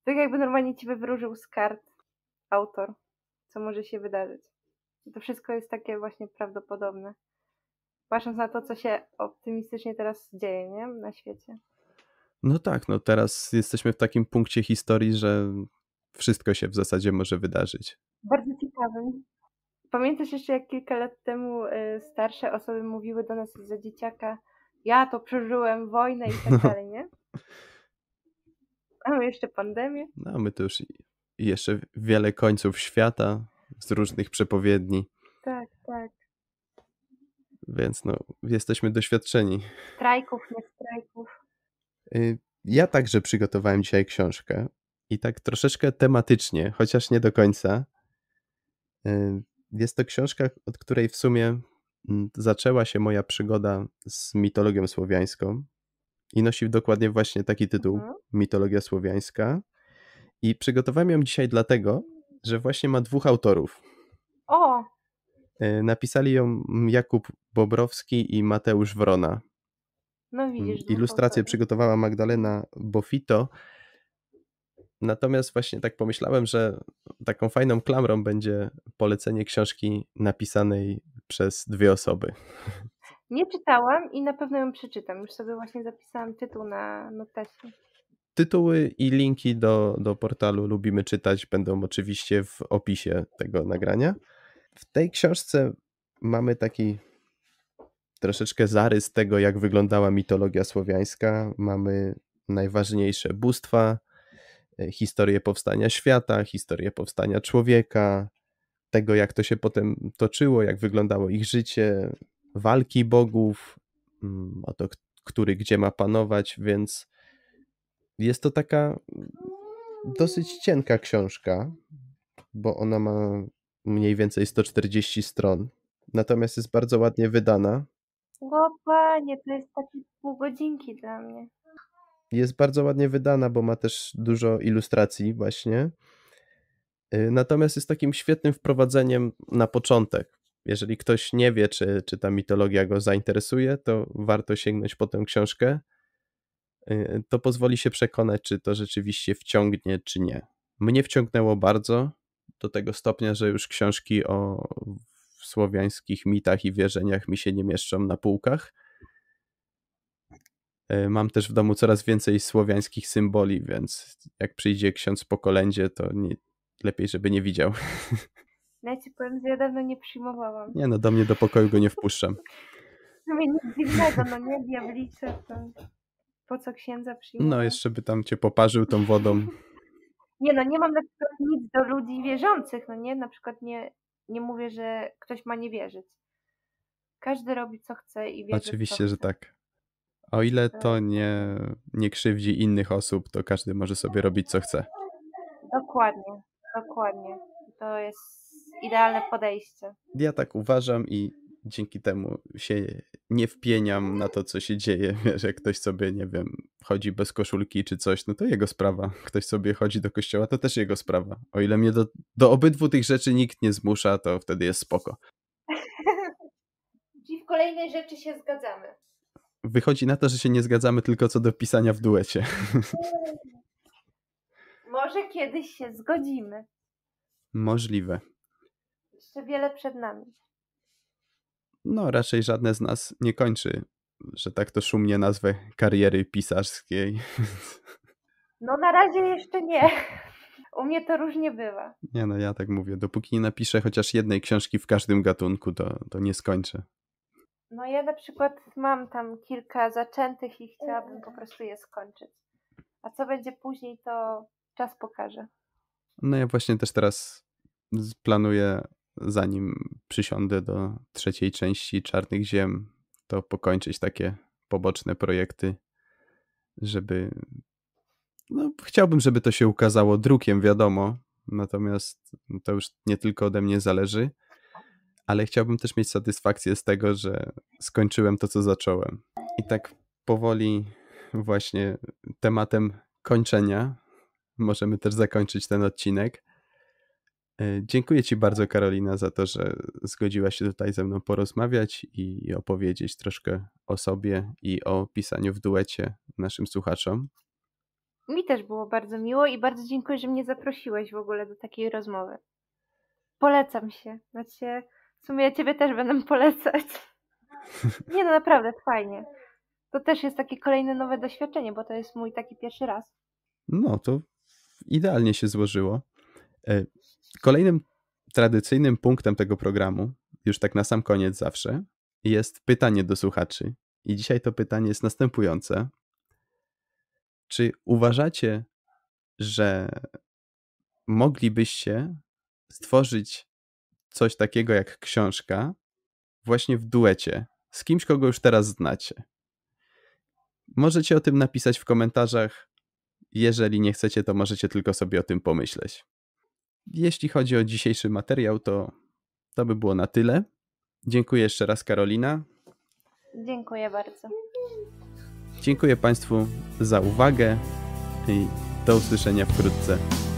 Tak jakby normalnie ci wywróżył z kart autor, co może się wydarzyć. To wszystko jest takie właśnie prawdopodobne. Patrząc na to, co się optymistycznie teraz dzieje, nie? Na świecie. No tak, no teraz jesteśmy w takim punkcie historii, że wszystko się w zasadzie może wydarzyć. Bardzo ciekawym. Pamiętasz jeszcze, jak kilka lat temu y, starsze osoby mówiły do nas za dzieciaka, ja to przeżyłem wojnę i tak dalej, nie? mamy jeszcze pandemię. No, my to już jeszcze wiele końców świata z różnych przepowiedni. Tak, tak. Więc no, jesteśmy doświadczeni. Strajków, nie strajków. Y, ja także przygotowałem dzisiaj książkę i tak troszeczkę tematycznie, chociaż nie do końca. Y, jest to książka, od której w sumie mm, zaczęła się moja przygoda z mitologią słowiańską, i nosi dokładnie właśnie taki tytuł, mhm. Mitologia Słowiańska. I przygotowałem ją dzisiaj dlatego, że właśnie ma dwóch autorów. O! E, napisali ją Jakub Bobrowski i Mateusz Wrona. No widzisz. Mm, no, ilustrację przygotowała Magdalena Bofito. Natomiast właśnie tak pomyślałem, że taką fajną klamrą będzie polecenie książki napisanej przez dwie osoby. Nie czytałam i na pewno ją przeczytam. Już sobie właśnie zapisałam tytuł na notesie. Tytuły i linki do, do portalu Lubimy Czytać będą oczywiście w opisie tego nagrania. W tej książce mamy taki troszeczkę zarys tego, jak wyglądała mitologia słowiańska. Mamy najważniejsze bóstwa, e, historię powstania świata, historię powstania człowieka, tego, jak to się potem toczyło, jak wyglądało ich życie, walki bogów, mm, o to, który gdzie ma panować, więc jest to taka dosyć cienka książka, bo ona ma mniej więcej 140 stron. Natomiast jest bardzo ładnie wydana. O panie, to jest takie pół godzinki dla mnie. Jest bardzo ładnie wydana, bo ma też dużo ilustracji właśnie. Y, natomiast jest takim świetnym wprowadzeniem na początek jeżeli ktoś nie wie, czy, czy ta mitologia go zainteresuje, to warto sięgnąć po tę książkę. Y, to pozwoli się przekonać, czy to rzeczywiście wciągnie, czy nie. Mnie wciągnęło bardzo, do tego stopnia, że już książki o słowiańskich mitach i wierzeniach mi się nie mieszczą na półkach. Y, mam też w domu coraz więcej słowiańskich symboli, więc jak przyjdzie ksiądz po kolędzie, to nie, lepiej, żeby nie widział. No ja ci powiem, że ja dawno nie przyjmowałam. Nie no, do mnie do pokoju go nie wpuszczam. No mnie nic dziwnego, no nie, diablice, to po co księdza przyjmować? No jeszcze by tam cię poparzył tą wodą. Nie no, nie mam na przykład nic do ludzi wierzących, no nie, na przykład nie, nie mówię, że ktoś ma nie wierzyć. Każdy robi co chce i wierzy Oczywiście, że tak. O ile tak. to nie, nie krzywdzi innych osób, to każdy może sobie robić co chce. Dokładnie, dokładnie. To jest idealne podejście. Ja tak uważam i dzięki temu się nie wpieniam na to, co się dzieje. Wiesz, jak ktoś sobie, nie wiem, chodzi bez koszulki czy coś, no to jego sprawa. Ktoś sobie chodzi do kościoła, to też jego sprawa. O ile mnie do, do obydwu tych rzeczy nikt nie zmusza, to wtedy jest spoko. I w kolejnej rzeczy się zgadzamy. Wychodzi na to, że się nie zgadzamy tylko co do pisania w duecie. Może kiedyś się zgodzimy. Możliwe jeszcze wiele przed nami. No, raczej żadne z nas nie kończy, że tak to szumnie nazwę, kariery pisarskiej. No, na razie jeszcze nie. U mnie to różnie bywa. Nie no, ja tak mówię. Dopóki nie napiszę chociaż jednej książki w każdym gatunku, to, to nie skończę. No ja na przykład mam tam kilka zaczętych i chciałabym po prostu je skończyć. A co będzie później, to czas pokaże. No ja właśnie też teraz planuję zanim przysiądę do trzeciej części Czarnych Ziem, to pokończyć takie poboczne projekty, żeby. No, chciałbym, żeby to się ukazało drukiem, wiadomo, natomiast to już nie tylko ode mnie zależy, ale chciałbym też mieć satysfakcję z tego, że skończyłem to, co zacząłem. I tak powoli, właśnie tematem kończenia, możemy też zakończyć ten odcinek. E, dziękuję Ci bardzo, Karolina, za to, że zgodziłaś się tutaj ze mną porozmawiać i opowiedzieć troszkę o sobie i o pisaniu w duecie naszym słuchaczom. Mi też było bardzo miło i bardzo dziękuję, że mnie zaprosiłeś w ogóle do takiej rozmowy. Polecam się. Znaczy, w sumie ja Ciebie też będę polecać. Nie no, naprawdę, fajnie. To też jest takie kolejne nowe doświadczenie, bo to jest mój taki pierwszy raz. No, to idealnie się złożyło. E, Kolejnym tradycyjnym punktem tego programu, już tak na sam koniec zawsze, jest pytanie do słuchaczy. I dzisiaj to pytanie jest następujące. Czy uważacie, że moglibyście stworzyć coś takiego jak książka właśnie w duecie z kimś, kogo już teraz znacie? Możecie o tym napisać w komentarzach. Jeżeli nie chcecie, to możecie tylko sobie o tym pomyśleć jeśli chodzi o dzisiejszy materiał, to to by było na tyle. Dziękuję jeszcze raz, Karolina. Dziękuję bardzo. Dziękuję Państwu za uwagę i do usłyszenia wkrótce.